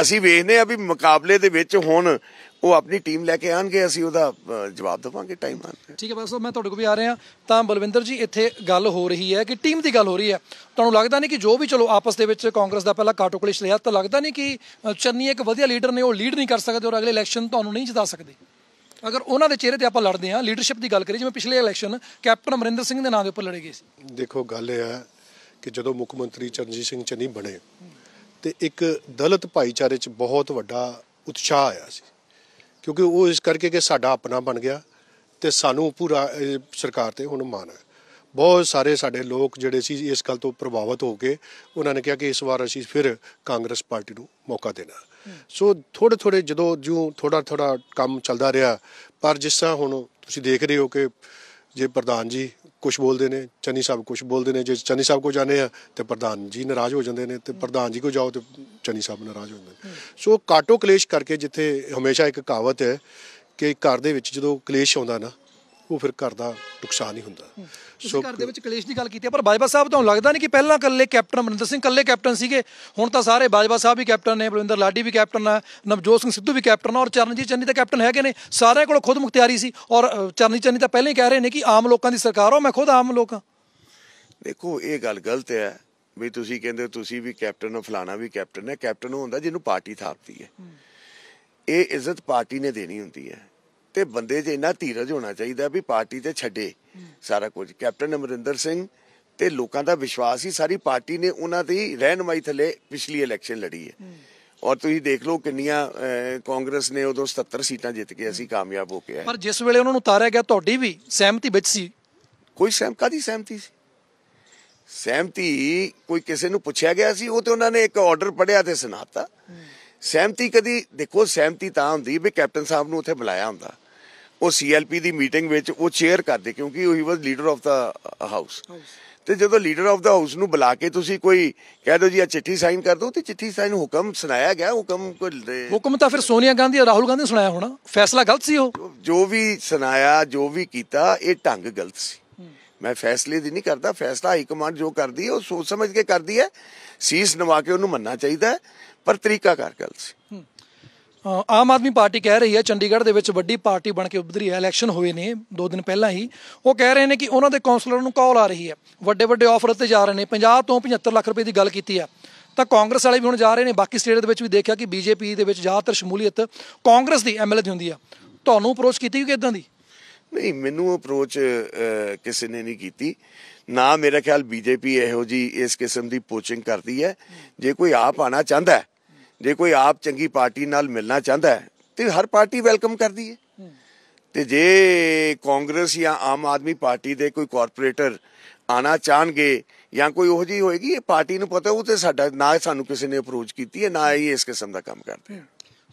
ਅਸੀਂ ਵੇਖਨੇ ਆ ਵੀ ਮੁਕਾਬਲੇ ਦੇ ਵਿੱਚ ਹੁਣ ਉਹ ਆਪਣੀ ਟੀਮ ਲੈ ਕੇ ਆਣਗੇ ਅਸੀਂ ਉਹਦਾ ਜਵਾਬ ਦੇਵਾਂਗੇ ਟਾਈਮ ਨਾਲ ਠੀਕ ਹੈ ਬਸ ਮੈਂ ਤੁਹਾਡੇ ਕੋਲ ਵੀ ਆ ਰਿਹਾ ਤਾਂ ਬਲਵਿੰਦਰ ਜੀ ਇੱਥੇ ਗੱਲ ਹੋ ਰਹੀ ਹੈ ਕਿ ਟੀਮ ਦੀ ਗੱਲ ਹੋ ਰਹੀ ਹੈ ਤੁਹਾਨੂੰ ਲੱਗਦਾ ਨਹੀਂ ਕਿ ਜੋ ਵੀ ਚਲੋ ਆਪਸ ਦੇ ਵਿੱਚ ਕਾਂਗਰਸ ਦਾ ਪਹਿਲਾ ਕਾਟੋਕਲਿਸ਼ ਲਿਆ ਤਾਂ ਲੱਗਦਾ ਨਹੀਂ ਕਿ ਚੰਨੀ ਇੱਕ ਵਧੀਆ ਲੀਡਰ ਨੇ ਉਹ ਲੀਡ ਨਹੀਂ ਕਰ ਸਕਦੇ ਔਰ ਅਗਲੇ ਇਲੈਕਸ਼ਨ ਤੁਹਾਨੂੰ ਨਹੀਂ ਜਿਤਾ ਸਕਦੇ ਅਗਰ ਉਹਨਾਂ ਦੇ ਚਿਹਰੇ ਤੇ ਆਪਾਂ ਲੜਦੇ ਹਾਂ ਲੀਡਰਸ਼ਿਪ ਦੀ ਗੱਲ ਕਰੀ ਜਿਵੇਂ ਪਿਛਲੇ ਇਲੈਕਸ਼ਨ ਕੈਪਟਨ ਅਮਰਿੰਦਰ ਸਿੰਘ ਦੇ ਨਾਂ ਦੇ ਉੱਪਰ ਲੜੇ ਗਏ ਸੀ ਦੇਖੋ ਗੱਲ ਇਹ ਹੈ ਕਿ ਜਦੋਂ ਮੁੱਖ ਮੰਤਰੀ ਚਰਨਜੀਤ ਸਿੰਘ ਚੰਨੀ ਬਣੇ ਤੇ ਇੱਕ ਦਲਿਤ ਭਾਈਚਾਰੇ 'ਚ ਬਹੁਤ ਵੱਡਾ ਉਤਸ਼ਾਹ ਆਇਆ ਸੀ ਕਿਉਂਕਿ ਉਹ ਇਸ ਕਰਕੇ ਕਿ ਸਾਡਾ ਆਪਣਾ ਬਣ ਗਿਆ ਤੇ ਸਾਨੂੰ ਪੂਰਾ ਸਰਕਾਰ ਤੇ ਹੁਣ ਮਾਨ ਹੈ ਬਹੁਤ ਸਾਰੇ ਸਾਡੇ ਲੋਕ ਜਿਹੜੇ ਸੀ ਇਸ ਗੱਲ ਤੋਂ ਪ੍ਰਭਾਵਿਤ ਹੋ ਕੇ ਉਹਨਾਂ ਨੇ ਕਿਹਾ ਕਿ ਇਸ ਵਾਰ ਅਸੀਂ ਫਿਰ ਕਾਂਗਰਸ ਪਾਰਟੀ ਨੂੰ ਮੌਕਾ ਦੇਣਾ ਸੋ ਥੋੜੇ ਥੋੜੇ ਜਦੋਂ ਜਿਉਂ ਥੋੜਾ ਥੋੜਾ ਕੰਮ ਚੱਲਦਾ ਰਿਹਾ ਪਰ ਜਿਸ ਤਰ੍ਹਾਂ ਹੁਣ ਤੁਸੀਂ ਦੇਖ ਰਹੇ ਹੋ ਕਿ ਜੇ ਪ੍ਰਧਾਨ ਜੀ ਕੁਝ ਬੋਲਦੇ ਨੇ ਚੰਨੀ ਸਾਹਿਬ ਕੁਝ ਬੋਲਦੇ ਨੇ ਜੇ ਚੰਨੀ ਸਾਹਿਬ ਕੋ ਜਾਣੇ ਆ ਤੇ ਪ੍ਰਧਾਨ ਜੀ ਨਾਰਾਜ਼ ਹੋ ਜਾਂਦੇ ਨੇ ਤੇ ਪ੍ਰਧਾਨ ਜੀ ਕੋ ਜਾਓ ਤੇ ਚੰਨੀ ਸਾਹਿਬ ਨਾਰਾਜ਼ ਹੋ ਜਾਂਦੇ ਨੇ ਸੋ ਕਾਟੋ ਕਲੇਸ਼ ਕਰਕੇ ਜਿੱਥੇ ਹਮੇਸ਼ਾ ਇੱਕ ਕਹਾਵਤ ਹੈ ਕਿ ਘਰ ਦੇ ਵਿੱਚ ਜਦੋਂ ਕਲੇਸ਼ ਆਉਂਦਾ ਨਾ ਉਹ ਫਿਰ ਘਰ ਦਾ ਨੁਕਸਾਨ ਹੀ ਹੁੰਦਾ ਸੋ ਘਰ ਦੇ ਵਿੱਚ ਕਲੇਸ਼ ਦੀ ਗੱਲ ਕੀਤੀ ਪਰ ਬਾਜਵਾ ਸਾਹਿਬ ਤੋਂ ਲੱਗਦਾ ਨਹੀਂ ਕਿ ਪਹਿਲਾਂ ਕੱਲੇ ਕੈਪਟਨ ਮਨਿੰਦਰ ਸਿੰਘ ਕੱਲੇ ਕੈਪਟਨ ਸੀਗੇ ਹੁਣ ਤਾਂ ਸਾਰੇ ਬਾਜਵਾ ਸਾਹਿਬ ਵੀ ਕੈਪਟਨ ਨੇ ਬਲਵਿੰਦਰ ਲਾਡੀ ਵੀ ਕੈਪਟਨ ਆ ਨਵਜੋਤ ਸਿੰਘ ਸਿੱਧੂ ਵੀ ਕੈਪਟਨ ਆ ਔਰ ਚਰਨਜੀਤ ਚੰਨੀ ਤਾਂ ਕੈਪਟਨ ਹੈਗੇ ਨੇ ਸਾਰਿਆਂ ਕੋਲ ਖੁਦ ਮੁਖਤਿਆਰੀ ਸੀ ਔਰ ਚਰਨਜੀਤ ਚੰਨੀ ਤਾਂ ਪਹਿਲਾਂ ਹੀ ਕਹਿ ਰਹੇ ਨੇ ਕਿ ਆਮ ਲੋਕਾਂ ਦੀ ਸਰਕਾਰ ਹਾਂ ਮੈਂ ਖੁਦ ਆਮ ਲੋਕਾਂ ਦੇਖੋ ਇਹ ਗੱਲ ਗਲਤ ਹੈ ਵੀ ਤੁਸੀਂ ਕਹਿੰਦੇ ਤੁਸੀਂ ਵੀ ਕੈਪਟਨ ਹੋ ਫਲਾਣਾ ਵੀ ਕੈਪਟਨ ਹੈ ਕੈਪਟਨ ਹੁੰਦਾ ਜਿਹਨੂੰ ਪਾਰਟੀ ਥਾਪਦੀ ਹੈ ਇਹ ਇੱਜ਼ਤ ਪਾਰਟੀ ਨੇ ਦੇਣੀ ਹੁੰਦੀ ਹੈ ਤੇ ਬੰਦੇ 'ਚ ਇੰਨਾ ਧੀਰਜ ਹੋਣਾ ਚਾਹੀਦਾ ਵੀ ਪਾਰਟੀ ਤੇ ਛੱਡੇ ਸਾਰਾ ਕੁਝ ਕੈਪਟਨ ਅਮਰਿੰਦਰ ਸਿੰਘ ਤੇ ਲੋਕਾਂ ਦਾ ਵਿਸ਼ਵਾਸ ਹੀ ਸਾਰੀ ਪਾਰਟੀ ਨੇ ਉਹਨਾਂ ਦੀ ਰਹਿਨਮਾਈ ਥਲੇ ਪਿਛਲੀ ਇਲੈਕਸ਼ਨ ਲੜੀ ਹੈ ਔਰ ਤੁਸੀਂ ਦੇਖ ਲਓ ਕਿੰਨੀਆਂ ਕਾਂਗਰਸ ਨੇ ਉਦੋਂ 77 ਸੀਟਾਂ ਜਿੱਤ ਕੇ ਅਸੀਂ ਕਾਮਯਾਬ ਹੋ ਕੇ ਆਏ ਪਰ ਜਿਸ ਵੇਲੇ ਉਹਨਾਂ ਨੂੰ ਤਾਰਿਆ ਗਿਆ ਤੁਹਾਡੀ ਵੀ ਸਹਿਮਤੀ ਵਿੱਚ ਸੀ ਕੋਈ ਸਹਿਮ ਕਾਦੀ ਸਹਿਮਤੀ ਸੀ ਸਹਿਮਤੀ ਕੋਈ ਕਿਸੇ ਨੂੰ ਪੁੱਛਿਆ ਗਿਆ ਸੀ ਉਹ ਤੇ ਉਹਨਾਂ ਨੇ ਇੱਕ ਆਰਡਰ ਪੜਿਆ ਤੇ ਸੁਣਾਤਾ ਸਹਿਮਤੀ ਕਦੀ ਦੇਖੋ ਸਹਿਮਤੀ ਤਾਂ ਹੁੰਦੀ ਵੀ ਕੈਪਟਨ ਸਾਹਿਬ ਨੂੰ ਉੱਥੇ ਬੁਲਾਇਆ ਹੁੰਦਾ ਉਹ ਸੀਐਲਪੀ ਦੀ ਮੀਟਿੰਗ ਵਿੱਚ ਉਹ ਚੇਅਰ ਕਰਦੇ ਕਿਉਂਕਿ ਉਹ ਹੀ was leader of the house ਤੇ ਜਦੋਂ ਲੀਡਰ ਆਫ ਦਾ ਹਾਊਸ ਨੂੰ ਬੁਲਾ ਕੇ ਤੁਸੀਂ ਕੋਈ ਕਹਿ ਦਿਓ ਜੀ ਆ ਚਿੱਠੀ ਸਾਈਨ ਕਰ ਦਿਓ ਤੇ ਚਿੱਠੀ ਸਾਈਨ ਹੁਕਮ ਸੁਣਾਇਆ ਗਿਆ ਹੁਕਮ ਕੋਈ ਹੁਕਮ ਤਾਂ ਫਿਰ ਸੋਨੀਆ ਗਾਂਧੀ ਔਰ ਰਾਹੁਲ ਗਾਂਧੀ ਸੁਣਾਇਆ ਹੋਣਾ ਫੈਸਲਾ ਗਲਤ ਸੀ ਉਹ ਜੋ ਵੀ ਸੁਣਾਇਆ ਜੋ ਵੀ ਕੀਤਾ ਇਹ ਢੰਗ ਗਲਤ ਸੀ ਮੈਂ ਫੈਸਲੇ ਦੀ ਨਹੀਂ ਕਰਦਾ ਫੈਸਲਾ ਹਾਈ ਕਮਾਂਡ ਜੋ ਕਰਦੀ ਹੈ ਉਹ ਸੋਚ ਸਮਝ ਕੇ ਕਰਦੀ ਹੈ ਸੀਸ ਨਵਾ ਕੇ ਉਹਨੂੰ ਮੰਨਣਾ ਚਾਹੀਦਾ ਪਰ ਤਰੀਕਾ ਕਰ ਗਲਤ ਸੀ ਆਮ ਆਦਮੀ ਪਾਰਟੀ ਕਹਿ ਰਹੀ ਹੈ ਚੰਡੀਗੜ੍ਹ ਦੇ ਵਿੱਚ ਵੱਡੀ ਪਾਰਟੀ ਬਣ ਕੇ ਉਭਰੀ ਹੈ ਇਲੈਕਸ਼ਨ ਹੋਏ ਨੇ 2 ਦਿਨ ਪਹਿਲਾਂ ਹੀ ਉਹ ਕਹਿ ਰਹੇ ਨੇ ਕਿ ਉਹਨਾਂ ਦੇ ਕਾਉਂਸਲਰ ਨੂੰ ਕਾਲ ਆ ਰਹੀ ਹੈ ਵੱਡੇ ਵੱਡੇ ਆਫਰ ਤੇ ਜਾ ਰਹੇ ਨੇ 50 ਤੋਂ 75 ਲੱਖ ਰੁਪਏ ਦੀ ਗੱਲ ਕੀਤੀ ਆ ਤਾਂ ਕਾਂਗਰਸ ਵਾਲੇ ਵੀ ਹੁਣ ਜਾ ਰਹੇ ਨੇ ਬਾਕੀ ਸਟੇਟ ਦੇ ਵਿੱਚ ਵੀ ਦੇਖਿਆ ਕਿ ਬੀਜੇਪੀ ਦੇ ਵਿੱਚ ਜ਼ਿਆਦਾਤਰ ਸ਼ਮੂਲੀਅਤ ਕਾਂਗਰਸ ਦੀ ਐਮਐਲਏ ਦੀ ਹੁੰਦੀ ਆ ਤੁਹਾਨੂੰ ਅਪਰੋਚ ਕੀਤੀ ਕਿ ਇਦਾਂ ਦੀ ਨਹੀਂ ਮੈਨੂੰ ਅਪਰੋਚ ਕਿਸੇ ਨੇ ਨਹੀਂ ਕੀਤੀ ਨਾ ਮੇਰੇ ਖਿਆਲ ਬੀਜੇਪੀ ਇਹੋ ਜੀ ਇਸ ਕਿਸਮ ਦੀ ਪੋਚਿੰਗ ਕਰਦੀ ਹੈ ਜੇ ਕੋਈ ਆਪ ਆਣਾ ਚਾਹੁੰਦਾ ਹੈ ਜੇ ਕੋਈ ਆਪ ਚੰਗੀ ਪਾਰਟੀ ਨਾਲ ਮਿਲਣਾ ਚਾਹੁੰਦਾ ਹੈ ਤੇ ਹਰ ਪਾਰਟੀ ਵੈਲਕਮ ਕਰਦੀ ਹੈ ਤੇ ਜੇ ਕਾਂਗਰਸ ਜਾਂ ਆਮ ਆਦਮੀ ਪਾਰਟੀ ਦੇ ਕੋਈ ਕਾਰਪੋਰੇਟਰ ਆਣਾ ਚਾਹਣਗੇ ਜਾਂ ਕੋਈ ਉਹ ਜੀ ਹੋਏਗੀ ਇਹ ਪਾਰਟੀ ਨੂੰ ਪਤਾ ਉਹ ਤੇ ਸਾਡਾ ਨਾ ਸਾਨੂੰ ਕਿਸੇ ਨੇ ਅਪਰੋਚ ਕੀਤੀ ਹੈ ਨਾ ਇਹ ਇਸ ਕਿਸਮ ਦਾ ਕੰਮ ਕਰਦੇ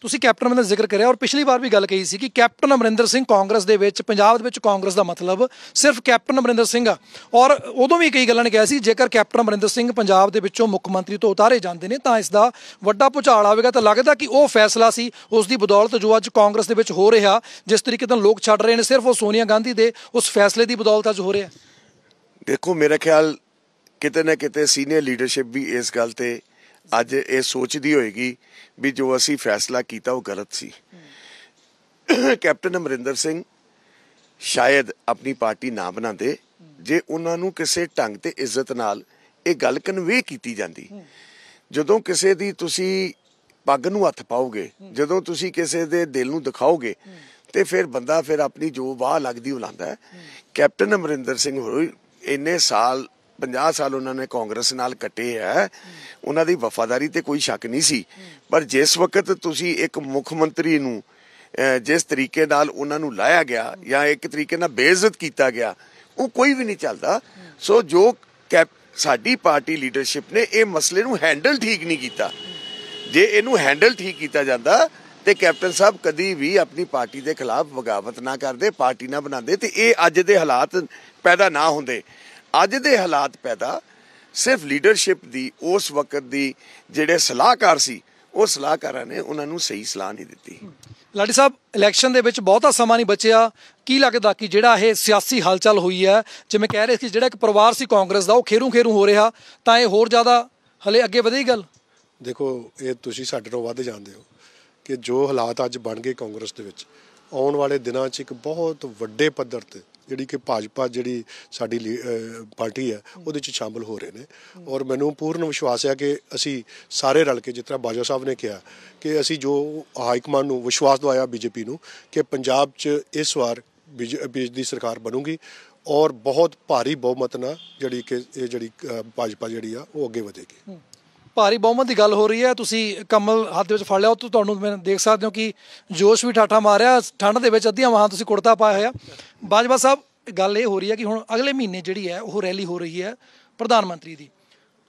ਤੁਸੀਂ ਕੈਪਟਨ ਅਮਰਿੰਦਰ ਜ਼ਿਕਰ ਕਰਿਆ ਔਰ ਪਿਛਲੀ ਵਾਰ ਵੀ ਗੱਲ ਕਹੀ ਸੀ ਕਿ ਕੈਪਟਨ ਅਮਰਿੰਦਰ ਸਿੰਘ ਕਾਂਗਰਸ ਦੇ ਵਿੱਚ ਪੰਜਾਬ ਦੇ ਵਿੱਚ ਕਾਂਗਰਸ ਦਾ ਮਤਲਬ ਸਿਰਫ ਕੈਪਟਨ ਅਮਰਿੰਦਰ ਸਿੰਘ ਆ ਔਰ ਉਦੋਂ ਵੀ ਕਈ ਗੱਲਾਂ ਨੇ ਕਿਹਾ ਸੀ ਜੇਕਰ ਕੈਪਟਨ ਅਮਰਿੰਦਰ ਸਿੰਘ ਪੰਜਾਬ ਦੇ ਵਿੱਚੋਂ ਮੁੱਖ ਮੰਤਰੀ ਤੋਂ ਉਤਾਰੇ ਜਾਂਦੇ ਨੇ ਤਾਂ ਇਸ ਦਾ ਵੱਡਾ ਭੁਚਾਲ ਆਵੇਗਾ ਤਾਂ ਲੱਗਦਾ ਕਿ ਉਹ ਫੈਸਲਾ ਸੀ ਉਸ ਦੀ ਬਦੌਲਤ ਜੋ ਅੱਜ ਕਾਂਗਰਸ ਦੇ ਵਿੱਚ ਹੋ ਰਿਹਾ ਜਿਸ ਤਰੀਕੇ ਨਾਲ ਲੋਕ ਛੱਡ ਰਹੇ ਨੇ ਸਿਰਫ ਉਹ ਸੋਨੀਆ ਗਾਂਧੀ ਦੇ ਉਸ ਫੈਸਲੇ ਦੀ ਬਦੌਲਤ ਅੱਜ ਹੋ ਰਿਹਾ ਦੇਖੋ ਮੇਰੇ ਖਿਆਲ ਕਿਤੇ ਨਾ ਕਿਤੇ ਸੀਨੀਅਰ ਲੀਡਰਸ਼ਿਪ ਵੀ ਇਸ ਗੱਲ ਤੇ ਅੱਜ ਇਹ ਸੋਚਦੀ ਹੋਏਗੀ ਵੀ ਜੋ ਅਸੀਂ ਫੈਸਲਾ ਕੀਤਾ ਉਹ ਗਲਤ ਸੀ ਕੈਪਟਨ ਅਮਰਿੰਦਰ ਸਿੰਘ ਸ਼ਾਇਦ ਆਪਣੀ ਪਾਰਟੀ ਨਾ ਬਣਾਉਂਦੇ ਜੇ ਉਹਨਾਂ ਨੂੰ ਕਿਸੇ ਢੰਗ ਤੇ ਇੱਜ਼ਤ ਨਾਲ ਇਹ ਗੱਲ ਕਨਵੇ ਕੀਤੀ ਜਾਂਦੀ ਜਦੋਂ ਕਿਸੇ ਦੀ ਤੁਸੀਂ ਪੱਗ ਨੂੰ ਹੱਥ ਪਾਓਗੇ ਜਦੋਂ ਤੁਸੀਂ ਕਿਸੇ ਦੇ ਦਿਲ ਨੂੰ ਦਿਖਾਓਗੇ ਤੇ ਫਿਰ ਬੰਦਾ ਫਿਰ ਆਪਣੀ ਜੋ ਵਾਹ ਲੱਗਦੀ ਉਹ ਲਾਂਦਾ ਕੈਪਟਨ ਅਮਰਿੰਦਰ ਸਿੰਘ ਹੋਰ ਇੰਨੇ ਸਾਲ 50 ਸਾਲ ਉਹਨਾਂ ਨੇ ਕਾਂਗਰਸ ਨਾਲ ਕੱਟੇ ਆ ਉਹਨਾਂ ਦੀ ਵਫਾਦਾਰੀ ਤੇ ਕੋਈ ਸ਼ੱਕ ਨਹੀਂ ਸੀ ਪਰ ਜਿਸ ਵਕਤ ਤੁਸੀਂ ਇੱਕ ਮੁੱਖ ਮੰਤਰੀ ਨੂੰ ਜਿਸ ਤਰੀਕੇ ਨਾਲ ਉਹਨਾਂ ਨੂੰ ਲਾਇਆ ਗਿਆ ਜਾਂ ਇੱਕ ਤਰੀਕੇ ਨਾਲ ਬੇਇੱਜ਼ਤ ਕੀਤਾ ਗਿਆ ਉਹ ਕੋਈ ਵੀ ਨਹੀਂ ਚੱਲਦਾ ਸੋ ਜੋ ਸਾਡੀ ਪਾਰਟੀ ਲੀਡਰਸ਼ਿਪ ਨੇ ਇਹ ਮਸਲੇ ਨੂੰ ਹੈਂਡਲ ਠੀਕ ਨਹੀਂ ਕੀਤਾ ਜੇ ਇਹਨੂੰ ਹੈਂਡਲ ਠੀਕ ਕੀਤਾ ਜਾਂਦਾ ਤੇ ਕੈਪਟਨ ਸਾਹਿਬ ਕਦੀ ਵੀ ਆਪਣੀ ਪਾਰਟੀ ਦੇ ਖਿਲਾਫ ਬਗਾਵਤ ਨਾ ਕਰਦੇ ਪਾਰਟੀ ਨਾ ਬਣਾਉਂਦੇ ਤੇ ਇਹ ਅੱਜ ਦੇ ਹਾਲਾਤ ਪੈਦਾ ਨਾ ਹੁੰਦੇ ਅੱਜ ਦੇ ਹਾਲਾਤ ਪੈਦਾ ਸਿਰਫ ਲੀਡਰਸ਼ਿਪ ਦੀ ਉਸ ਵਕਤ ਦੀ ਜਿਹੜੇ ਸਲਾਹਕਾਰ ਸੀ ਉਹ ਸਲਾਹਕਾਰਾਂ ਨੇ ਉਹਨਾਂ ਨੂੰ ਸਹੀ ਸਲਾਹ ਨਹੀਂ ਦਿੱਤੀ ਲਾਡੀ ਸਾਹਿਬ ਇਲੈਕਸ਼ਨ ਦੇ ਵਿੱਚ ਬਹੁਤਾ ਸਮਾਂ ਨਹੀਂ ਬਚਿਆ ਕੀ ਲੱਗਦਾ ਕਿ ਜਿਹੜਾ ਇਹ ਸਿਆਸੀ ਹਲਚਲ ਹੋਈ ਹੈ ਜਿਵੇਂ ਕਹਿ ਰਹੇ ਸੀ ਜਿਹੜਾ ਇੱਕ ਪਰਿਵਾਰ ਸੀ ਕਾਂਗਰਸ ਦਾ ਉਹ ਖੇਰੂ ਖੇਰੂ ਹੋ ਰਿਹਾ ਤਾਂ ਇਹ ਹੋਰ ਜ਼ਿਆਦਾ ਹਲੇ ਅੱਗੇ ਵਧੇਗੀ ਗੱਲ ਦੇਖੋ ਇਹ ਤੁਸੀਂ ਸਾਡੇ ਤੋਂ ਵੱਧ ਜਾਣਦੇ ਹੋ ਕਿ ਜੋ ਹਾਲਾਤ ਅੱਜ ਬਣ ਗਏ ਕਾਂਗਰਸ ਦੇ ਵਿੱਚ ਆਉਣ ਵਾਲੇ ਦਿਨਾਂ 'ਚ ਇੱਕ ਬਹੁਤ ਵੱਡੇ ਪੱਧਰ ਤੇ ਜਿਹੜੀ ਕਿ ਭਾਜਪਾ ਜਿਹੜੀ ਸਾਡੀ ਪਾਰਟੀ ਹੈ ਉਹਦੇ ਚ ਸ਼ਾਮਲ ਹੋ ਰਹੇ ਨੇ ਔਰ ਮੈਨੂੰ ਪੂਰਨ ਵਿਸ਼ਵਾਸ ਹੈ ਕਿ ਅਸੀਂ ਸਾਰੇ ਰਲ ਕੇ ਜਿਸ ਤਰ੍ਹਾਂ ਬਾਜਵਾ ਸਾਹਿਬ ਨੇ ਕਿਹਾ ਕਿ ਅਸੀਂ ਜੋ ਹਾਈ ਕਮਾਂਡ ਨੂੰ ਵਿਸ਼ਵਾਸ ਦਵਾਇਆ ਬੀਜੇਪੀ ਨੂੰ ਕਿ ਪੰਜਾਬ 'ਚ ਇਸ ਵਾਰ ਬੀਜੇਪੀ ਦੀ ਸਰਕਾਰ ਬਣੂਗੀ ਔਰ ਬਹੁਤ ਭਾਰੀ ਬਹੁਮਤ ਨਾਲ ਜਿਹੜੀ ਕਿ ਇਹ ਜਿਹੜੀ ਭਾਜਪਾ ਜਿਹੜੀ ਆ ਉਹ ਅੱਗੇ ਵਧੇਗੀ ਭਾਰੀ ਬਹੁਮਤ ਦੀ ਗੱਲ ਹੋ ਰਹੀ ਹੈ ਤੁਸੀਂ ਕਮਲ ਹੱਥ ਦੇ ਵਿੱਚ ਫੜ ਲਿਆ ਉਹ ਤੁਹਾਨੂੰ ਮੈਂ ਦੇਖ ਸਕਦੇ ਹੋ ਕਿ ਜੋਸ਼ ਵੀ ਠਾਠਾ ਮਾਰਿਆ ਠੰਡ ਦੇ ਵਿੱਚ ਅੱਧੀਆਂ ਵਾਹਾਂ ਤੁਸੀਂ ਕੁੜਤਾ ਪਾਇਆ ਹੋਇਆ ਬਾਜਵਾ ਸਾਹਿਬ ਗੱਲ ਇਹ ਹੋ ਰਹੀ ਹੈ ਕਿ ਹੁਣ ਅਗਲੇ ਮਹੀਨੇ ਜਿਹੜੀ ਹੈ ਉਹ ਰੈਲੀ ਹੋ ਰਹੀ ਹੈ ਪ੍ਰਧਾਨ ਮੰਤਰੀ ਦੀ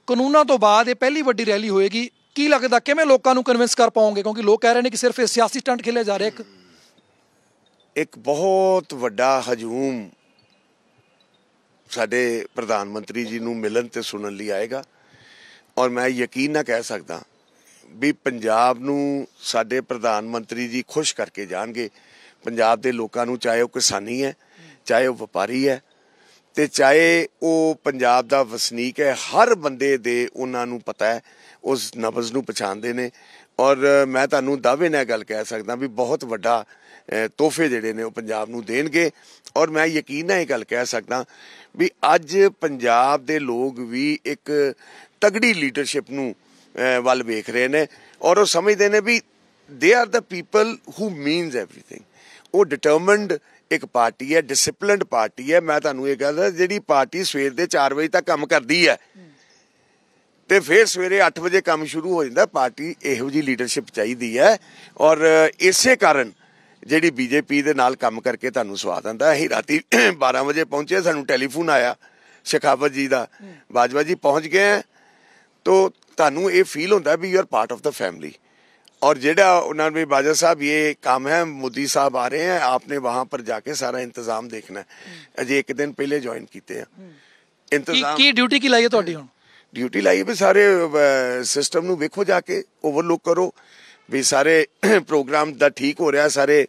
ਕਾਨੂੰਨਾਂ ਤੋਂ ਬਾਅਦ ਇਹ ਪਹਿਲੀ ਵੱਡੀ ਰੈਲੀ ਹੋਏਗੀ ਕੀ ਲੱਗਦਾ ਕਿਵੇਂ ਲੋਕਾਂ ਨੂੰ ਕਨਵਿੰਸ ਕਰ ਪਾਉਂਗੇ ਕਿਉਂਕਿ ਲੋਕ ਕਹਿ ਰਹੇ ਨੇ ਕਿ ਸਿਰਫ ਇਹ ਸਿਆਸੀ ਸਟੰਟ ਖੇਲੇ ਜਾ ਰਿਹਾ ਇੱਕ ਇੱਕ ਬਹੁਤ ਵੱਡਾ ਹਜੂਮ ਸਾਡੇ ਪ੍ਰਧਾਨ ਮੰਤਰੀ ਜੀ ਨੂੰ ਮਿਲਣ ਤੇ ਸੁਣਨ ਲਈ ਆਏਗਾ ਔਰ ਮੈਂ ਯਕੀਨ ਨਾਲ ਕਹਿ ਸਕਦਾ ਵੀ ਪੰਜਾਬ ਨੂੰ ਸਾਡੇ ਪ੍ਰਧਾਨ ਮੰਤਰੀ ਜੀ ਖੁਸ਼ ਕਰਕੇ ਜਾਣਗੇ ਪੰਜਾਬ ਦੇ ਲੋਕਾਂ ਨੂੰ ਚਾਹੇ ਉਹ ਕਿਸਾਨੀ ਹੈ ਚਾਹੇ ਉਹ ਵਪਾਰੀ ਹੈ ਤੇ ਚਾਹੇ ਉਹ ਪੰਜਾਬ ਦਾ ਵਸਨੀਕ ਹੈ ਹਰ ਬੰਦੇ ਦੇ ਉਹਨਾਂ ਨੂੰ ਪਤਾ ਹੈ ਉਸ ਨਬਜ਼ ਨੂੰ ਪਛਾਣਦੇ ਨੇ ਔਰ ਮੈਂ ਤੁਹਾਨੂੰ ਦਾਅਵੇ ਨਾਲ ਗੱਲ ਕਹਿ ਸਕਦਾ ਵੀ ਬਹੁਤ ਵੱਡਾ ਤੋਹਫੇ ਜਿਹੜੇ ਨੇ ਉਹ ਪੰਜਾਬ ਨੂੰ ਦੇਣਗੇ ਔਰ ਮੈਂ ਯਕੀਨ ਨਾਲ ਇਹ ਗੱਲ ਕਹਿ ਸਕਦਾ ਵੀ ਅੱਜ ਪੰਜਾਬ ਦੇ ਲੋਕ ਵੀ ਇੱਕ ਤਗੜੀ ਲੀਡਰਸ਼ਿਪ ਨੂੰ ਵੱਲ ਵੇਖ ਰਹੇ ਨੇ ਔਰ ਉਹ ਸਮਝਦੇ ਨੇ ਵੀ they are the people who means everything ਉਹ ਡਿਟਰਮਿੰਡ ਇੱਕ ਪਾਰਟੀ ਹੈ ਡਿਸਪਲਿਨਡ ਪਾਰਟੀ ਹੈ ਮੈਂ ਤੁਹਾਨੂੰ ਇਹ ਕਹਿੰਦਾ ਜਿਹੜੀ ਪਾਰਟੀ ਸਵੇਰ ਦੇ 4 ਵਜੇ ਤੱਕ ਕੰਮ ਕਰਦੀ ਹੈ ਤੇ ਫਿਰ ਸਵੇਰੇ 8 ਵਜੇ ਕੰਮ ਸ਼ੁਰੂ ਹੋ ਜਾਂਦਾ ਪਾਰਟੀ ਇਹੋ ਜੀ ਲੀਡਰਸ਼ਿਪ ਚਾਹੀਦੀ ਹੈ ਔਰ ਇਸੇ ਕਾਰਨ ਜਿਹੜੀ ਬੀਜੇਪੀ ਦੇ ਨਾਲ ਕੰਮ ਕਰਕੇ ਤੁਹਾਨੂੰ ਸਵਾਦ ਆਂਦਾ ਅਸੀਂ ਰਾਤੀ 12 ਵਜੇ ਪਹੁੰਚੇ ਸਾਨੂੰ ਟੈਲੀਫੋਨ ਆਇਆ ਸ਼ਖਾਵਤ ਜੀ ਦਾ ਬਾਜਵਾ ਜੀ ਪਹੁੰਚ ਗਏ ਤੋ ਤੁਹਾਨੂੰ ਇਹ ਫੀਲ ਹੁੰਦਾ ਵੀ you are part of the family ਔਰ ਜਿਹੜਾ ਉਹਨਾਂ उन्होंने ਬਾਜਾ ਸਾਹਿਬ ਇਹ काम ਹੈ ਮੋਦੀ ਸਾਹਿਬ ਆ ਰਹੇ हैं ਆਪਨੇ ਵਹਾਂ ਪਰ ਜਾ ਕੇ ਸਾਰਾ ਇੰਤਜ਼ਾਮ ਦੇਖਣਾ ਅਜੇ ਇੱਕ ਦਿਨ ਪਹਿਲੇ ਜੁਆਇਨ ਕੀਤੇ ਆ ਇੰਤਜ਼ਾਮ ਕੀ ਡਿਊਟੀ ਕੀ ਲਾਈ ਹੈ ਤੁਹਾਡੀ ਹੁਣ ਡਿਊਟੀ ਲਾਈ ਵੀ ਸਾਰੇ ਸਿਸਟਮ ਨੂੰ ਵੇਖੋ ਜਾ ਕੇ ਓਵਰਲੁੱਕ ਕਰੋ ਵੀ ਸਾਰੇ ਪ੍ਰੋਗਰਾਮ ਦਾ ਠੀਕ ਹੋ ਰਿਹਾ ਸਾਰੇ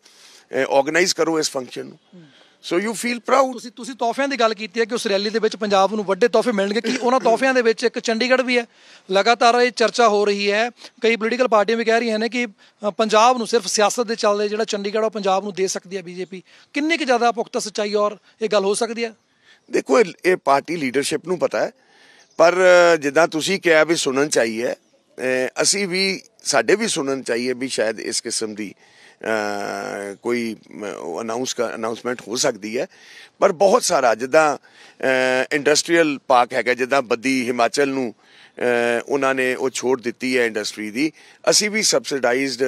ਆਰਗੇਨਾਈਜ਼ ਕਰੋ ਇਸ ਫੰਕਸ਼ਨ ਨੂੰ ਸੋ ਯੂ ਫੀਲ ਪ੍ਰਾਊਡ ਤੁਸੀਂ ਤੁਸੀਂ ਤੋਹਫਿਆਂ ਦੀ ਗੱਲ ਕੀਤੀ ਹੈ ਕਿ ਉਸ ਰੈਲੀ ਦੇ ਵਿੱਚ ਪੰਜਾਬ ਨੂੰ ਵੱਡੇ ਤੋਹਫੇ ਮਿਲਣਗੇ ਕਿ ਉਹਨਾਂ ਤੋਹਫਿਆਂ ਦੇ ਵਿੱਚ ਇੱਕ ਚੰਡੀਗੜ੍ਹ ਵੀ ਹੈ ਲਗਾਤਾਰ ਇਹ ਚਰਚਾ ਹੋ ਰਹੀ ਹੈ ਕਈ ਪੋਲੀਟੀਕਲ ਪਾਰਟੀਆਂ ਵੀ ਕਹਿ ਰਹੀਆਂ ਨੇ ਕਿ ਪੰਜਾਬ ਨੂੰ ਸਿਰਫ ਸਿਆਸਤ ਦੇ ਚੱਲਦੇ ਜਿਹੜਾ ਚੰਡੀਗੜ੍ਹ ਉਹ ਪੰਜਾਬ ਨੂੰ ਦੇ ਸਕਦੀ ਹੈ ਬੀਜੇਪੀ ਕਿੰਨੇ ਕੁ ਜ਼ਿਆਦਾ ਪੁਖਤਾ ਸੱਚਾਈ ਔਰ ਇਹ ਗੱਲ ਹੋ ਸਕਦੀ ਹੈ ਦੇਖੋ ਇਹ ਪਾਰਟੀ ਲੀਡਰਸ਼ਿਪ ਨੂੰ ਪਤਾ ਹੈ ਪਰ ਜਿੱਦਾਂ ਤੁਸੀਂ ਕਿਹਾ ਵੀ ਸੁਣਨ ਚਾਹੀਏ ਅਸੀਂ ਵੀ ਸਾਡੇ ਵੀ ਸੁਣਨ ਚਾਹੀਏ ਵੀ ਸ਼ਾਇਦ ਇਸ ਕਿਸਮ ਦੀ ਕੋਈ ਅਨਾਉਂਸ ਅਨਾਉਂਸਮੈਂਟ ਹੋ ਸਕਦੀ ਹੈ ਪਰ ਬਹੁਤ ਸਾਰਾ ਜਿੱਦਾਂ ਇੰਡਸਟਰੀਅਲ ਪਾਰਕ ਹੈਗਾ ਜਿੱਦਾਂ ਬੱਦੀ ਹਿਮਾਚਲ ਨੂੰ ਉਹਨਾਂ ਨੇ ਉਹ ਛੋੜ ਦਿੱਤੀ ਹੈ ਇੰਡਸਟਰੀ ਦੀ ਅਸੀਂ ਵੀ ਸਬਸਿਡਾਈਜ਼ਡ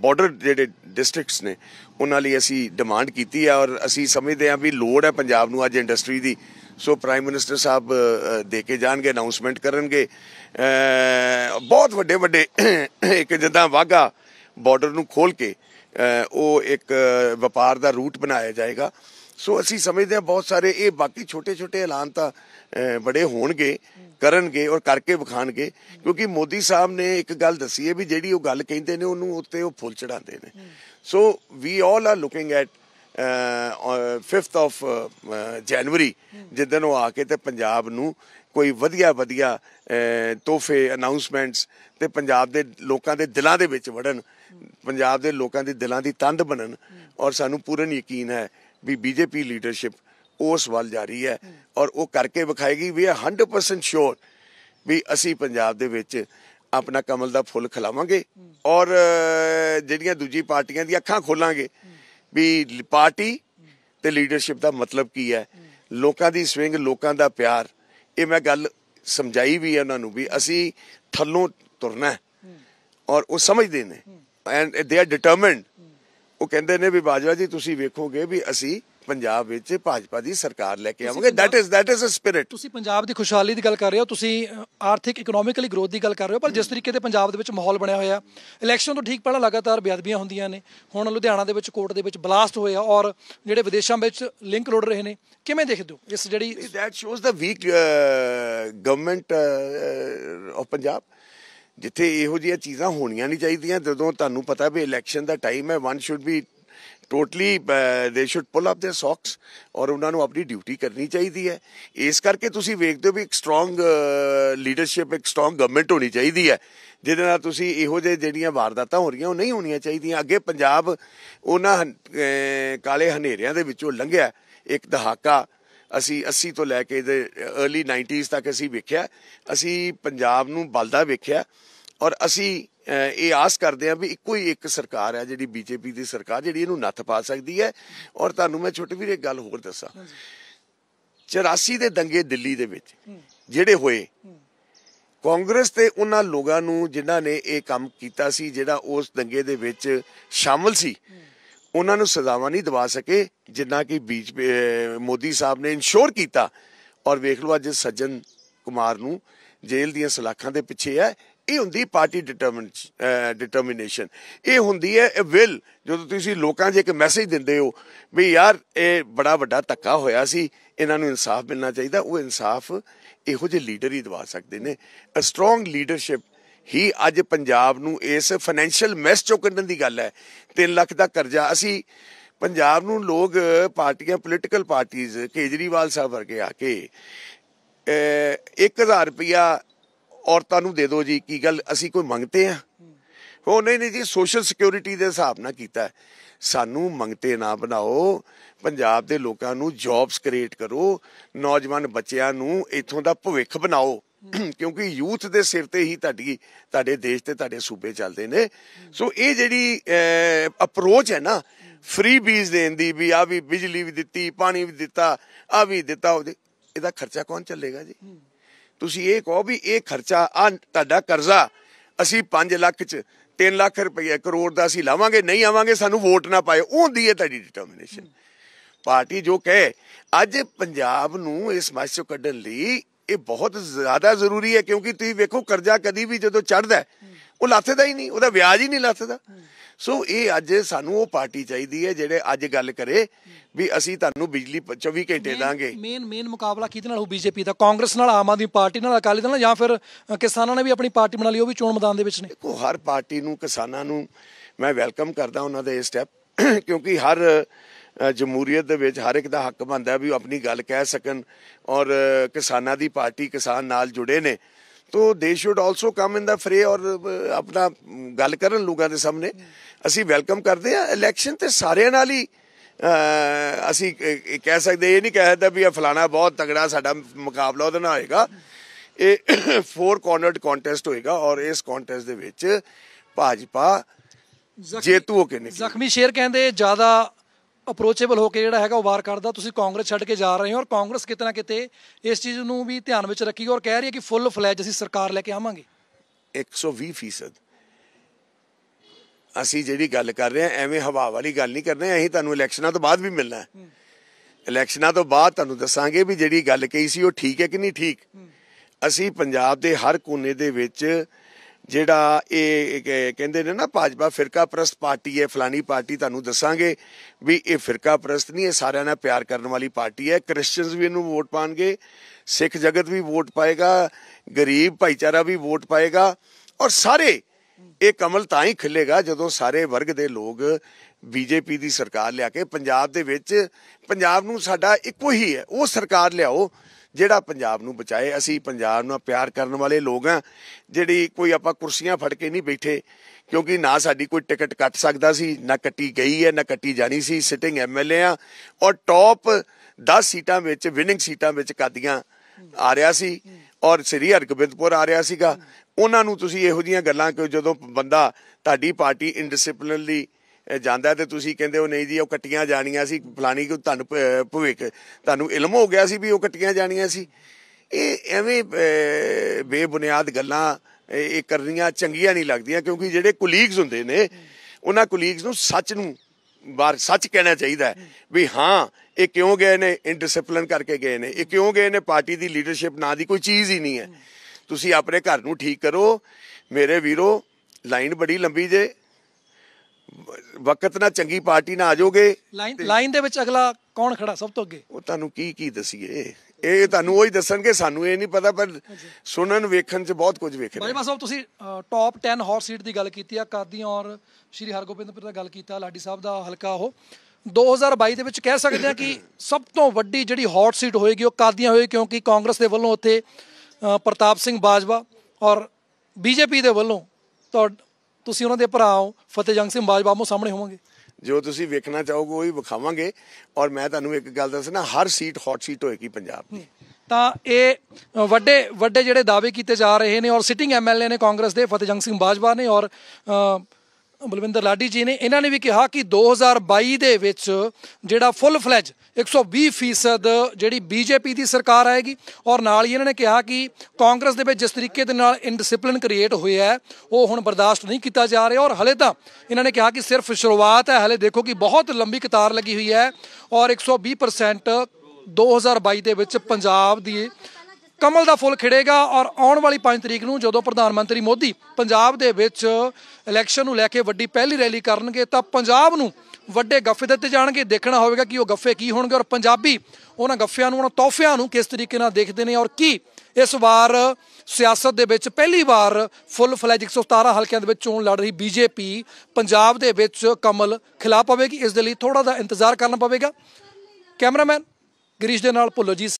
ਬਾਰਡਰ ਜਿਹੜੇ ਡਿਸਟ੍ਰਿਕਟਸ ਨੇ ਉਹਨਾਂ ਲਈ ਅਸੀਂ ਡਿਮਾਂਡ ਕੀਤੀ ਹੈ ਔਰ ਅਸੀਂ ਸਮਝਦੇ ਹਾਂ ਵੀ ਲੋੜ ਹੈ ਪੰਜਾਬ ਨੂੰ ਅੱਜ ਇੰਡਸਟਰੀ ਦੀ ਸੋ ਪ੍ਰਾਈਮ ਮਿਨਿਸਟਰ ਸਾਹਿਬ ਦੇ ਕੇ ਜਾਣਗੇ ਅਨਾਉਂਸਮੈਂਟ ਕਰਨਗੇ ਬਹੁਤ ਵੱਡੇ ਵੱਡੇ ਇੱਕ ਜਿੱਦਾਂ ਵਾਗਾ ਬਾਰਡਰ ਨੂੰ ਖੋਲ ਕੇ ਉਹ ਇੱਕ ਵਪਾਰ ਦਾ ਰੂਟ ਬਣਾਇਆ ਜਾਏਗਾ ਸੋ ਅਸੀਂ ਸਮਝਦੇ ਹਾਂ ਬਹੁਤ ਸਾਰੇ ਇਹ ਬਾਕੀ ਛੋਟੇ-ਛੋਟੇ ਐਲਾਨ ਤਾਂ ਬੜੇ ਹੋਣਗੇ ਕਰਨਗੇ ਔਰ ਕਰਕੇ ਵਿਖਾਣਗੇ ਕਿਉਂਕਿ ਮੋਦੀ ਸਾਹਿਬ ਨੇ ਇੱਕ ਗੱਲ ਦੱਸੀ ਹੈ ਵੀ ਜਿਹੜੀ ਉਹ ਗੱਲ ਕਹਿੰਦੇ ਨੇ ਉਹਨੂੰ ਉੱਤੇ ਉਹ ਫੁੱਲ ਚੜਾਉਂਦੇ ਨੇ so we all are looking at 5th of January ਜਿੱਦਨ ਉਹ ਆ ਕੇ ਤੇ ਪੰਜਾਬ ਨੂੰ ਕੋਈ ਵਧੀਆ ਵਧੀਆ ਤੋਹਫੇ ਅਨਾਉਂਸਮੈਂਟਸ ਤੇ ਪੰਜਾਬ ਦੇ ਲੋਕਾਂ ਦੇ ਦਿਲਾਂ ਦੇ ਵਿੱਚ ਵੜਨ ਪੰਜਾਬ ਦੇ ਲੋਕਾਂ ਦੇ ਦਿਲਾਂ ਦੀ ਤੰਦ ਬਣਨ ਔਰ ਸਾਨੂੰ ਪੂਰਨ ਯਕੀਨ ਹੈ ਵੀ ਬੀਜੇਪੀ ਲੀਡਰਸ਼ਿਪ ਉਸ ਵੱਲ ਜਾ ਰਹੀ ਹੈ ਔਰ ਉਹ ਕਰਕੇ ਵਿਖਾਏਗੀ ਵੀ 100% ਸ਼ੋਰ ਵੀ ਅਸੀਂ ਪੰਜਾਬ ਦੇ ਵਿੱਚ ਆਪਣਾ ਕਮਲ ਦਾ ਫੁੱਲ ਖਿਲਾਵਾਂਗੇ ਔਰ ਜਿਹੜੀਆਂ ਦੂਜੀ ਪਾਰਟੀਆਂ ਦੀਆਂ ਅੱਖਾਂ ਖੋਲਾਂਗੇ ਵੀ ਪਾਰਟੀ ਤੇ ਲੀਡਰਸ਼ਿਪ ਦਾ ਮਤਲਬ ਕੀ ਹੈ ਲੋਕਾਂ ਦੀ ਸਵਿੰਗ ਲੋਕਾਂ ਦਾ ਪਿਆਰ ਇਹ ਮੈਂ ਗੱਲ ਸਮਝਾਈ ਵੀ ਹੈ ਉਹਨਾਂ ਨੂੰ ਵੀ ਅਸੀਂ ਥੱਲੋਂ ਤੁਰਨਾ ਔਰ ਉਹ ਸਮਝਦੇ ਨੇ ਐਂਡ ਦੇ ਆਰ ਡਿਟਰਮਿਨਡ ਉਹ ਕਹਿੰਦੇ ਨੇ ਵੀ ਬਾਜਵਾ ਜੀ ਤੁਸੀਂ ਵੇਖੋਗੇ ਵੀ ਅਸੀਂ ਪੰਜਾਬ ਵਿੱਚ ਭਾਜਪਾ ਦੀ ਸਰਕਾਰ ਲੈ ਕੇ ਆਵਾਂਗੇ that is that is a spirit ਤੁਸੀਂ ਪੰਜਾਬ ਦੀ ਖੁਸ਼ਹਾਲੀ ਦੀ ਗੱਲ ਕਰ ਰਹੇ ਹੋ ਤੁਸੀਂ ਆਰਥਿਕ ਇਕਨੋਮਿਕਲੀ ਗਰੋਥ ਦੀ ਗੱਲ ਕਰ ਰਹੇ ਹੋ ਪਰ ਜਿਸ ਤਰੀਕੇ ਦੇ ਪੰਜਾਬ ਦੇ ਵਿੱਚ ਮਾਹੌਲ ਬਣਿਆ ਹੋਇਆ ਇਲੈਕਸ਼ਨ ਤੋਂ ਠੀਕ ਪਹਿਲਾਂ ਲਗਾਤਾਰ ਬਿਆਦਬੀਆਂ ਹੁੰਦੀਆਂ ਨੇ ਹੁਣ ਲੁਧਿਆਣਾ ਦੇ ਵਿੱਚ ਕੋਰਟ ਦੇ ਵਿੱਚ ਬਲਾਸਟ ਹੋਇਆ ਔਰ ਜਿਹੜੇ ਵਿਦੇਸ਼ਾਂ ਵਿੱਚ ਲਿੰਕ ਰੋਡ ਰਹੇ ਨੇ ਕਿਵੇਂ ਦੇਖਦੇ ਹੋ ਇਸ ਜਿਹੜੀ that shows the weak government of Punjab ਜਿੱਥੇ ਇਹੋ ਜਿਹੀਆਂ ਚੀਜ਼ਾਂ ਹੋਣੀਆਂ ਨਹੀਂ ਚਾਹੀਦੀਆਂ ਜਦੋਂ ਤੁਹਾਨੂੰ ਪਤਾ ਵੀ ਇਲੈਕਸ਼ਨ ਦਾ ਟਾਈਮ ਹੈ one should be totally they should pull up their socks ਔਰ ਉਹਨਾਂ ਨੂੰ ਆਪਣੀ ਡਿਊਟੀ ਕਰਨੀ ਚਾਹੀਦੀ ਹੈ ਇਸ ਕਰਕੇ ਤੁਸੀਂ ਵੇਖਦੇ ਹੋ ਵੀ ਇੱਕ ਸਟਰੋਂਗ ਲੀਡਰਸ਼ਿਪ ਇੱਕ ਸਟਰੋਂਗ ਗਵਰਨਮੈਂਟ ਹੋਣੀ ਚਾਹੀਦੀ ਹੈ ਜਿਹਦੇ ਨਾਲ ਤੁਸੀਂ ਇਹੋ ਜਿਹੇ ਜਿਹੜੀਆਂ ਵਾਰਦਾਤਾਂ ਹੋ ਰਹੀਆਂ ਉਹ ਨਹੀਂ ਹੋਣੀਆਂ ਚਾਹੀਦੀਆਂ ਅੱਗੇ ਪੰਜਾਬ ਉਹਨਾਂ ਕਾਲੇ ਹਨੇਰਿਆਂ ਦੇ ਵਿੱਚੋਂ ਲੰਘਿਆ ਇੱਕ ਦਹਾਕਾ ਅਸੀਂ 80 ਤੋਂ ਲੈ ਕੇ ਦੇ अर्ਲੀ 90s ਤੱਕ ਅਸੀਂ ਵੇਖਿਆ ਅਸੀਂ ਪੰਜਾਬ ਨੂੰ ਬਲਦਾ ਵੇਖਿਆ ਔਰ ਅਸੀਂ ਇਹ ਆਸ ਕਰਦੇ ਆ ਵੀ ਇੱਕੋ ਹੀ ਇੱਕ ਸਰਕਾਰ ਹੈ ਜਿਹੜੀ ਬੀਜੇਪੀ ਦੀ ਸਰਕਾਰ ਜਿਹੜੀ ਇਹਨੂੰ ਨੱਥ ਪਾ ਸਕਦੀ ਹੈ ਔਰ ਤੁਹਾਨੂੰ ਮੈਂ ਛੋਟੀ ਵੀ ਇੱਕ ਗੱਲ ਹੋਰ ਦੱਸਾਂ 84 ਦੇ ਦੰਗੇ ਦਿੱਲੀ ਦੇ ਵਿੱਚ ਜਿਹੜੇ ਹੋਏ ਕਾਂਗਰਸ ਤੇ ਉਹਨਾਂ ਲੋਕਾਂ ਨੂੰ ਜਿਨ੍ਹਾਂ ਨੇ ਇਹ ਕੰਮ ਕੀਤਾ ਸੀ ਜਿਹੜਾ ਉਸ ਦੰਗੇ ਦੇ ਵਿੱਚ ਸ਼ਾਮਲ ਸੀ ਉਹਨਾਂ ਨੂੰ ਸਜ਼ਾਵਾਂ ਨਹੀਂ ਦਵਾ ਸਕੇ ਜਿੰਨਾ ਕਿ ਬੀਚ ਮੋਦੀ ਸਾਹਿਬ ਨੇ ਇਨਸ਼ੋਰ ਕੀਤਾ ਔਰ ਵੇਖ ਲਓ ਅੱਜ ਸੱਜਣ ਕੁਮਾਰ ਨੂੰ ਜੇਲ੍ਹ ਦੀਆਂ ਸਲਾਖਾਂ ਦੇ ਪਿੱਛੇ ਹੈ ਇਹ ਹੁੰਦੀ ਪਾਰਟੀ ਡਿਟਰਮੀਨੇਸ਼ਨ ਇਹ ਹੁੰਦੀ ਹੈ ਵਿਲ ਜਦੋਂ ਤੁਸੀਂ ਲੋਕਾਂ 'ਚ ਇੱਕ ਮੈਸੇਜ ਦਿੰਦੇ ਹੋ ਵੀ ਯਾਰ ਇਹ ਬੜਾ ਵੱਡਾ ਧੱਕਾ ਹੋਇਆ ਸੀ ਇਹਨਾਂ ਨੂੰ ਇਨਸਾਫ ਮਿਲਣਾ ਚਾਹੀਦਾ ਉਹ ਇਨਸਾਫ ਇਹੋ ਜਿਹੇ ਲੀਡਰ ਹੀ ਦਵਾ ਸਕਦੇ ਨੇ ਅ ਸਟਰੋਂਗ ਲੀਡਰਸ਼ਿਪ ਹੀ ਅੱਜ ਪੰਜਾਬ ਨੂੰ ਇਸ ਫਾਈਨੈਂਸ਼ੀਅਲ ਮੈਸ ਚੋਂ ਕੱਢਣ ਦੀ ਗੱਲ ਹੈ 3 ਲੱਖ ਦਾ ਕਰਜ਼ਾ ਅਸੀਂ ਪੰਜਾਬ ਨੂੰ ਲੋਕ ਪਾਰਟੀਆਂ ਪੋਲੀਟੀਕਲ ਪਾਰਟੀਆਂ ਕੇਜਰੀਵਾਲ ਸਾਹਿਬ ਵਰਗੇ ਆ ਕੇ 1000 ਰੁਪਇਆ ਔਰਤਾਂ ਨੂੰ ਦੇ ਦਿਓ ਜੀ ਕੀ ਗੱਲ ਅਸੀਂ ਕੋਈ ਮੰਗਤੇ ਆ ਉਹ ਨਹੀਂ ਨਹੀਂ ਜੀ ਸੋਸ਼ਲ ਸਿਕਿਉਰਿਟੀ ਦੇ ਹਿਸਾਬ ਨਾਲ ਕੀਤਾ ਸਾਨੂੰ ਮੰਗਤੇ ਨਾ ਬਣਾਓ ਪੰਜਾਬ ਦੇ ਲੋਕਾਂ ਨੂੰ ਜੌਬਸ ਕ੍ਰੀਏਟ ਕਰੋ ਨੌਜਵਾਨ ਬੱਚਿਆਂ ਨੂੰ ਇਥੋਂ ਦਾ ਭਵਿੱਖ ਬਣਾਓ ਕਿਉਂਕਿ ਯੂਥ ਦੇ ਸਿਰ ਤੇ ਹੀ ਤੁਹਾਡੀ ਤੁਹਾਡੇ ਦੇਸ਼ ਤੇ ਤੁਹਾਡੇ ਸੂਬੇ ਚੱਲਦੇ ਨੇ ਸੋ ਇਹ ਜਿਹੜੀ ਅਪਰੋਚ ਹੈ ਨਾ ਫ੍ਰੀ ਬੀਜ ਦੇਣ ਦੀ ਵੀ ਆ ਵੀ ਬਿਜਲੀ ਵੀ ਦਿੱਤੀ ਪਾਣੀ ਵੀ ਦਿੱਤਾ ਆ ਵੀ ਦਿੱਤਾ ਉਹਦੇ ਇਹਦਾ ਖਰਚਾ ਕੌਣ ਚੱਲੇਗਾ ਜੀ ਤੁਸੀਂ ਇਹ ਕਹੋ ਵੀ ਇਹ ਖਰਚਾ ਆ ਤੁਹਾਡਾ ਕਰਜ਼ਾ ਅਸੀਂ 5 ਲੱਖ ਚ 3 ਲੱਖ ਰੁਪਏ ਕਰੋੜ ਦਾ ਅਸੀਂ ਲਾਵਾਂਗੇ ਨਹੀਂ ਆਵਾਂਗੇ ਸਾਨੂੰ ਵੋਟ ਨਾ ਪਾਏ ਉਹਦੀ ਹੈ ਤੁਹਾਡੀ ਡਿਟਰਮੀਨੇਸ਼ਨ ਪਾਰਟੀ ਜੋ ਕਹੇ ਅੱਜ ਪੰਜਾਬ ਨੂੰ ਇਸ ਮਾਸਿਓ ਕੱਢਣ ਲਈ ਇਹ ਬਹੁਤ ਜ਼ਿਆਦਾ ਜ਼ਰੂਰੀ ਹੈ ਕਿਉਂਕਿ ਤੁਸੀਂ ਵੇਖੋ ਕਰਜ਼ਾ ਕਦੀ ਵੀ ਜਦੋਂ ਚੜਦਾ ਉਹ ਲੱਥਦਾ ਹੀ ਨਹੀਂ ਉਹਦਾ ਵਿਆਜ ਹੀ ਨਹੀਂ ਲੱਥਦਾ ਸੋ ਇਹ ਅੱਜ ਸਾਨੂੰ ਉਹ ਪਾਰਟੀ ਚਾਹੀਦੀ ਹੈ ਜਿਹੜੇ ਅੱਜ ਗੱਲ ਕਰੇ ਵੀ ਅਸੀਂ ਤੁਹਾਨੂੰ ਬਿਜਲੀ 24 ਘੰਟੇ ਦਾਂਗੇ ਮੇਨ ਮੇਨ ਮੁਕਾਬਲਾ ਕਿਹਦੇ ਨਾਲ ਹੋ ਬੀਜੇਪੀ ਦਾ ਕਾਂਗਰਸ ਨਾਲ ਆਮ ਆਦਮੀ ਪਾਰਟੀ ਨਾਲ ਅਕਾਲੀ ਦਲ ਨਾਲ ਜਾਂ ਫਿਰ ਕਿਸਾਨਾਂ ਨੇ ਵੀ ਆਪਣੀ ਪਾਰਟੀ ਬਣਾ ਲਈ ਉਹ ਵੀ ਚੋਣ ਮੈਦਾਨ ਦੇ ਵਿੱਚ ਨੇ ਦੇਖੋ ਹਰ ਪਾਰਟੀ ਨੂੰ ਕਿਸਾਨਾਂ ਨੂੰ ਮੈਂ ਵੈਲਕਮ ਕਰਦਾ ਉਹਨਾਂ ਦੇ ਇਸ ਸਟੈਪ ਕਿਉਂਕਿ ਹਰ ਜਮਹੂਰੀਅਤ ਦੇ ਵਿੱਚ ਹਰ ਇੱਕ ਦਾ ਹੱਕ ਬਣਦਾ ਵੀ ਉਹ ਆਪਣੀ ਗੱਲ ਕਹਿ ਸਕਣ ਔਰ ਕਿਸਾਨਾਂ ਦੀ ਪਾਰਟੀ ਕਿਸਾਨ ਨਾਲ ਜੁੜੇ ਨੇ ਤੋ ਦੇ ਸ਼ੁੱਡ ਆਲਸੋ ਕਮ ਇਨ ਦਾ ਫਰੇ ਔਰ ਆਪਣਾ ਗੱਲ ਕਰਨ ਲੋਕਾਂ ਦੇ ਸਾਹਮਣੇ ਅਸੀਂ ਵੈਲਕਮ ਕਰਦੇ ਆ ਇਲੈਕਸ਼ਨ ਤੇ ਸਾਰਿਆਂ ਨਾਲ ਹੀ ਅਸੀਂ ਕਹਿ ਸਕਦੇ ਇਹ ਨਹੀਂ ਕਹਿਦਾ ਵੀ ਇਹ ਫਲਾਣਾ ਬਹੁਤ ਤਗੜਾ ਸਾਡਾ ਮੁਕਾਬਲਾ ਉਹਦੇ ਨਾਲ ਹੋਏਗਾ ਇਹ ਫੋਰ ਕਾਰਨਰਡ ਕੰਟੈਸਟ ਹੋਏਗਾ ਔਰ ਇਸ ਕੰਟੈਸਟ ਦੇ ਵਿੱਚ ਭਾਜਪਾ ਜੇਤੂ ਹੋ ਕੇ ਨਿਕਲੇ ਜ਼ਖਮੀ ਸ਼ੇਰ ਕਹਿੰਦੇ ਜਿਆਦਾ ਅਪਰੋਚੇਬਲ ਹੋ ਕੇ ਜਿਹੜਾ ਹੈਗਾ ਉਹ ਵਾਰ ਕਰਦਾ ਤੁਸੀਂ ਕਾਂਗਰਸ ਛੱਡ ਕੇ ਜਾ ਰਹੇ ਹੋ ਔਰ ਕਾਂਗਰਸ ਕਿਤੇ ਨਾ ਕਿਤੇ ਇਸ ਚੀਜ਼ ਨੂੰ ਵੀ ਧਿਆਨ ਵਿੱਚ ਰੱਖੀ ਔਰ ਕਹਿ ਰਹੀ ਹੈ ਕਿ ਫੁੱਲ ਫਲੈਜ ਅਸੀਂ ਸਰਕਾਰ ਲੈ ਕੇ ਆਵਾਂਗੇ 120% ਅਸੀਂ ਜਿਹੜੀ ਗੱਲ ਕਰ ਰਹੇ ਆ ਐਵੇਂ ਹਵਾ ਵਾਲੀ ਗੱਲ ਨਹੀਂ ਕਰਦੇ ਅਸੀਂ ਤੁਹਾਨੂੰ ਇਲੈਕਸ਼ਨਾਂ ਤੋਂ ਬਾਅਦ ਵੀ ਮਿਲਣਾ ਹੈ ਇਲੈਕਸ਼ਨਾਂ ਤੋਂ ਬਾਅਦ ਤੁਹਾਨੂੰ ਦੱਸਾਂਗੇ ਵੀ ਜਿਹੜੀ ਗੱਲ ਕਹੀ ਸੀ ਉਹ ਠੀਕ ਹੈ ਕਿ ਨਹੀਂ ਠੀਕ ਅਸੀਂ ਪੰਜਾਬ ਦੇ ਹਰ ਕੋਨੇ ਦੇ ਵਿੱਚ ਜਿਹੜਾ ਇਹ ਕਹਿੰਦੇ ਨੇ ਨਾ ਭਾਜਪਾ ਫਿਰਕਾ ਪ੍ਰਸਤ ਪਾਰਟੀ ਹੈ ਫਲਾਨੀ ਪਾਰਟੀ ਤੁਹਾਨੂੰ ਦੱਸਾਂਗੇ ਵੀ ਇਹ ਫਿਰਕਾ ਪ੍ਰਸਤ ਨਹੀਂ ਇਹ ਸਾਰਿਆਂ ਨਾਲ ਪਿਆਰ ਕਰਨ ਵਾਲੀ ਪਾਰਟੀ ਹੈ ਕ੍ਰਿਸਚੀਅਨਸ ਵੀ ਇਹਨੂੰ ਵੋਟ ਪਾਣਗੇ ਸਿੱਖ ਜਗਤ ਵੀ ਵੋਟ ਪਾਏਗਾ ਗਰੀਬ ਭਾਈਚਾਰਾ ਵੀ ਵੋਟ ਪਾਏਗਾ ਔਰ ਸਾਰੇ ਇਹ ਕਮਲ ਤਾਂ ਹੀ ਖਿੱਲੇਗਾ ਜਦੋਂ ਸਾਰੇ ਵਰਗ ਦੇ ਲੋਕ ਬੀਜੇਪੀ ਦੀ ਸਰਕਾਰ ਲਿਆ ਕੇ ਪੰਜਾਬ ਦੇ ਵਿੱਚ ਪੰਜਾਬ ਨੂੰ ਸਾਡਾ ਇੱਕੋ ਹੀ ਹੈ ਉਹ ਸਰਕਾਰ ਲਿਆਓ ਜਿਹੜਾ ਪੰਜਾਬ ਨੂੰ ਬਚਾਏ ਅਸੀਂ ਪੰਜਾਬ ਨੂੰ ਪਿਆਰ ਕਰਨ ਵਾਲੇ ਲੋਕ ਆ ਜਿਹੜੀ ਕੋਈ ਆਪਾਂ ਕੁਰਸੀਆਂ ਫੜ ਕੇ ਨਹੀਂ ਬੈਠੇ ਕਿਉਂਕਿ ਨਾ ਸਾਡੀ ਕੋਈ ਟਿਕਟ ਕੱਟ ਸਕਦਾ ਸੀ ਨਾ ਕੱਟੀ ਗਈ ਹੈ ਨਾ ਕੱਟੀ ਜਾਣੀ ਸੀ ਸਿਟਿੰਗ ਐਮਐਲਏ ਆ ਔਰ ਟੌਪ 10 ਸੀਟਾਂ ਵਿੱਚ ਵਿਨਿੰਗ ਸੀਟਾਂ ਵਿੱਚ ਕਾਦੀਆਂ ਆ ਰਿਹਾ ਸੀ ਔਰ ਸ੍ਰੀ ਹਰਗੋਬਿੰਦਪੁਰ ਆ ਰਿਹਾ ਸੀਗਾ ਉਹਨਾਂ ਨੂੰ ਤੁਸੀਂ ਇਹੋ ਜੀਆਂ ਗੱਲਾਂ ਕਿ ਜਦੋਂ ਬੰਦਾ ਤੁਹਾਡੀ ਪਾਰਟੀ ਇਨਡਿਸਪਲਿਨਲੀ ਜਾਂਦਾ ਤੇ ਤੁਸੀਂ ਕਹਿੰਦੇ ਹੋ ਨਹੀਂ ਜੀ ਉਹ ਕੱਟੀਆਂ ਜਾਣੀਆਂ ਸੀ ਫਲਾਣੀ ਕੋ ਤੁਹਾਨੂੰ ਭਵਿੱਖ ਤੁਹਾਨੂੰ ਇਲਮ ਹੋ ਗਿਆ ਸੀ ਵੀ ਉਹ ਕੱਟੀਆਂ ਜਾਣੀਆਂ ਸੀ ਇਹ ਐਵੇਂ ਬੇਬੁਨਿਆਦ ਗੱਲਾਂ ਇਹ ਕਰਨੀਆਂ ਚੰਗੀਆਂ ਨਹੀਂ ਲੱਗਦੀਆਂ ਕਿਉਂਕਿ ਜਿਹੜੇ ਕੁਲੀਗਸ ਹੁੰਦੇ ਨੇ ਉਹਨਾਂ ਕੁਲੀਗਸ ਨੂੰ ਸੱਚ ਨੂੰ ਬਾਰ ਸੱਚ ਕਹਿਣਾ ਚਾਹੀਦਾ ਹੈ ਵੀ ਹਾਂ ਇਹ ਕਿਉਂ ਗਏ ਨੇ ਇਨਡਿਸਪਲਿਨ ਕਰਕੇ ਗਏ ਨੇ ਇਹ ਕਿਉਂ ਗਏ ਨੇ ਪਾਰਟੀ ਦੀ ਲੀਡਰਸ਼ਿਪ ਨਾਂ ਦੀ ਕੋਈ ਚੀਜ਼ ਹੀ ਨਹੀਂ ਹੈ ਤੁਸੀਂ ਆਪਣੇ ਘਰ ਨੂੰ ਠੀਕ ਕਰੋ ਮੇਰੇ ਵੀਰੋ ਲਾਈਨ ਬੜੀ ਲੰਬੀ ਜੇ ਵਕਤ ਨਾਲ ਚੰਗੀ ਪਾਰਟੀ ਨਾਲ ਆ ਜਾਓਗੇ ਲਾਈਨ ਲਾਈਨ ਦੇ ਵਿੱਚ ਅਗਲਾ ਕੌਣ ਖੜਾ ਸਭ ਤੋਂ ਅੱਗੇ ਉਹ ਤੁਹਾਨੂੰ ਕੀ ਕੀ ਦਸੀਏ ਇਹ ਤੁਹਾਨੂੰ ਉਹੀ ਦੱਸਣਗੇ ਸਾਨੂੰ ਇਹ ਨਹੀਂ ਪਤਾ ਪਰ ਸੁਣਨ ਵੇਖਣ 'ਚ ਬਹੁਤ ਕੁਝ ਵੇਖਿਆ ਬਾਈ ਸਾਹਿਬ ਤੁਸੀਂ ਟੌਪ 10 ਹੌਟ ਸੀਟ ਦੀ ਗੱਲ ਕੀਤੀ ਆ ਕਾਦੀ ਔਰ ਸ਼੍ਰੀ ਹਰਗੋਬਿੰਦਪੁਰ ਦਾ ਗੱਲ ਕੀਤਾ ਲਾਡੀ ਸਾਹਿਬ ਦਾ ਹਲਕਾ ਉਹ 2022 ਦੇ ਵਿੱਚ ਕਹਿ ਸਕਦੇ ਆ ਕਿ ਸਭ ਤੋਂ ਵੱਡੀ ਜਿਹੜੀ ਹੌਟ ਸੀਟ ਹੋਏਗੀ ਉਹ ਕਾਦੀਆਂ ਹੋਏ ਕਿਉਂਕਿ ਕਾਂਗਰਸ ਦੇ ਵੱਲੋਂ ਉੱਥੇ ਪ੍ਰਤਾਪ ਸਿੰਘ ਬਾਜਵਾ ਔਰ ਬੀਜੇਪੀ ਦੇ ਵੱਲੋਂ ਤੁਸੀਂ ਉਹਨਾਂ ਦੇ ਭਰਾ ਹੋ ਫਤਿਹ ਜੰਗ ਸਿੰਘ ਬਾਜਵਾ ਮੋ ਸਾਹਮਣੇ ਹੋਵਾਂਗੇ ਜੋ ਤੁਸੀਂ ਵੇਖਣਾ ਚਾਹੋਗੇ ਉਹ ਹੀ ਵਿਖਾਵਾਂਗੇ ਔਰ ਮੈਂ ਤੁਹਾਨੂੰ ਇੱਕ ਗੱਲ ਦੱਸਣਾ ਹਰ ਸੀਟ ਹੌਟ ਸੀਟ ਹੋਏਗੀ ਪੰਜਾਬ ਦੀ ਤਾਂ ਇਹ ਵੱਡੇ ਵੱਡੇ ਜਿਹੜੇ ਦਾਅਵੇ ਕੀਤੇ ਜਾ ਰਹੇ ਨੇ ਔਰ ਸਿਟਿੰਗ ਐਮਐਲਏ ਨੇ ਕਾਂਗਰਸ ਦੇ ਫਤਿਹਜੰਗ ਸਿੰਘ ਬਾਜਵਾ ਨੇ ਔਰ ਬਲਵਿੰਦਰ ਲਾਡੀ ਜੀ ਨੇ ਇਹਨਾਂ ਨੇ ਵੀ ਕਿਹਾ ਕਿ 2022 ਦੇ ਵਿੱਚ ਜਿਹੜਾ ਫੁੱਲ ਫਲੈਜ 120% ਜਿਹੜੀ ਬੀਜੇਪੀ ਦੀ ਸਰਕਾਰ ਆਏਗੀ ਔਰ ਨਾਲ ਹੀ ਇਹਨਾਂ ਨੇ ਕਿਹਾ ਕਿ ਕਾਂਗਰਸ ਦੇ ਵਿੱਚ ਜਿਸ ਤਰੀਕੇ ਦੇ ਨਾਲ ਇਨਡਿਸਪਲਿਨ ਕ੍ਰੀਏਟ ਹੋਇਆ ਹੈ ਉਹ ਹੁਣ ਬਰਦਾਸ਼ਤ ਨਹੀਂ ਕੀਤਾ ਜਾ ਰਿਹਾ ਔਰ ਹਲੇ ਤਾਂ ਇਹਨਾਂ ਨੇ ਕਿਹਾ ਕਿ ਸਿਰਫ ਸ਼ੁਰੂਆਤ ਹੈ ਹਲੇ ਦੇਖੋ ਕਿ ਬਹੁਤ ਲੰਬੀ ਕਤਾਰ ਲੱਗੀ ਹੋਈ ਹੈ ਔਰ 120% 2022 ਦੇ ਵਿੱਚ ਪੰਜਾਬ ਦੀ ਕਮਲ ਦਾ ਫੁੱਲ ਖਿੜੇਗਾ ਔਰ ਆਉਣ ਵਾਲੀ 5 ਤਰੀਕ ਨੂੰ ਜਦੋਂ ਪ੍ਰਧਾਨ ਮੰਤਰੀ ਮੋਦੀ ਪੰਜਾਬ ਦੇ ਵਿੱਚ ਇਲੈਕਸ਼ਨ ਨੂੰ ਲੈ ਕੇ ਵੱਡੀ ਪਹਿਲੀ ਰੈਲੀ ਕਰਨਗੇ ਤਾਂ ਪੰਜਾਬ ਨੂੰ ਵੱਡੇ ਗੱਫੇ ਦਿੱਤੇ ਜਾਣਗੇ ਦੇਖਣਾ ਹੋਵੇਗਾ ਕਿ ਉਹ ਗੱਫੇ ਕੀ ਹੋਣਗੇ ਔਰ ਪੰਜਾਬੀ ਉਹਨਾਂ ਗੱਫਿਆਂ ਨੂੰ ਉਹਨਾਂ ਤੋਹਫਿਆਂ ਨੂੰ ਕਿਸ ਤਰੀਕੇ ਨਾਲ ਦੇਖਦੇ ਨੇ ਔਰ ਕੀ ਇਸ ਵਾਰ ਸਿਆਸਤ ਦੇ ਵਿੱਚ ਪਹਿਲੀ ਵਾਰ ਫੁੱਲ ਫਲੈਜ 117 ਹਲਕਿਆਂ ਦੇ ਵਿੱਚ ਚੋਣ ਲੜ ਰਹੀ ਬੀਜੇਪੀ ਪੰਜਾਬ ਦੇ ਵਿੱਚ ਕਮਲ ਖਿਲਾ ਪਵੇਗੀ ਇਸ ਦੇ ਲਈ ਥੋੜਾ ਦਾ ਇੰਤਜ਼ਾਰ ਕਰਨਾ ਪਵੇਗਾ ਕੈਮਰਾਮੈਨ ਗਰੀਸ਼ ਦੇ ਨਾਲ ਭੁੱਲੋ ਜੀ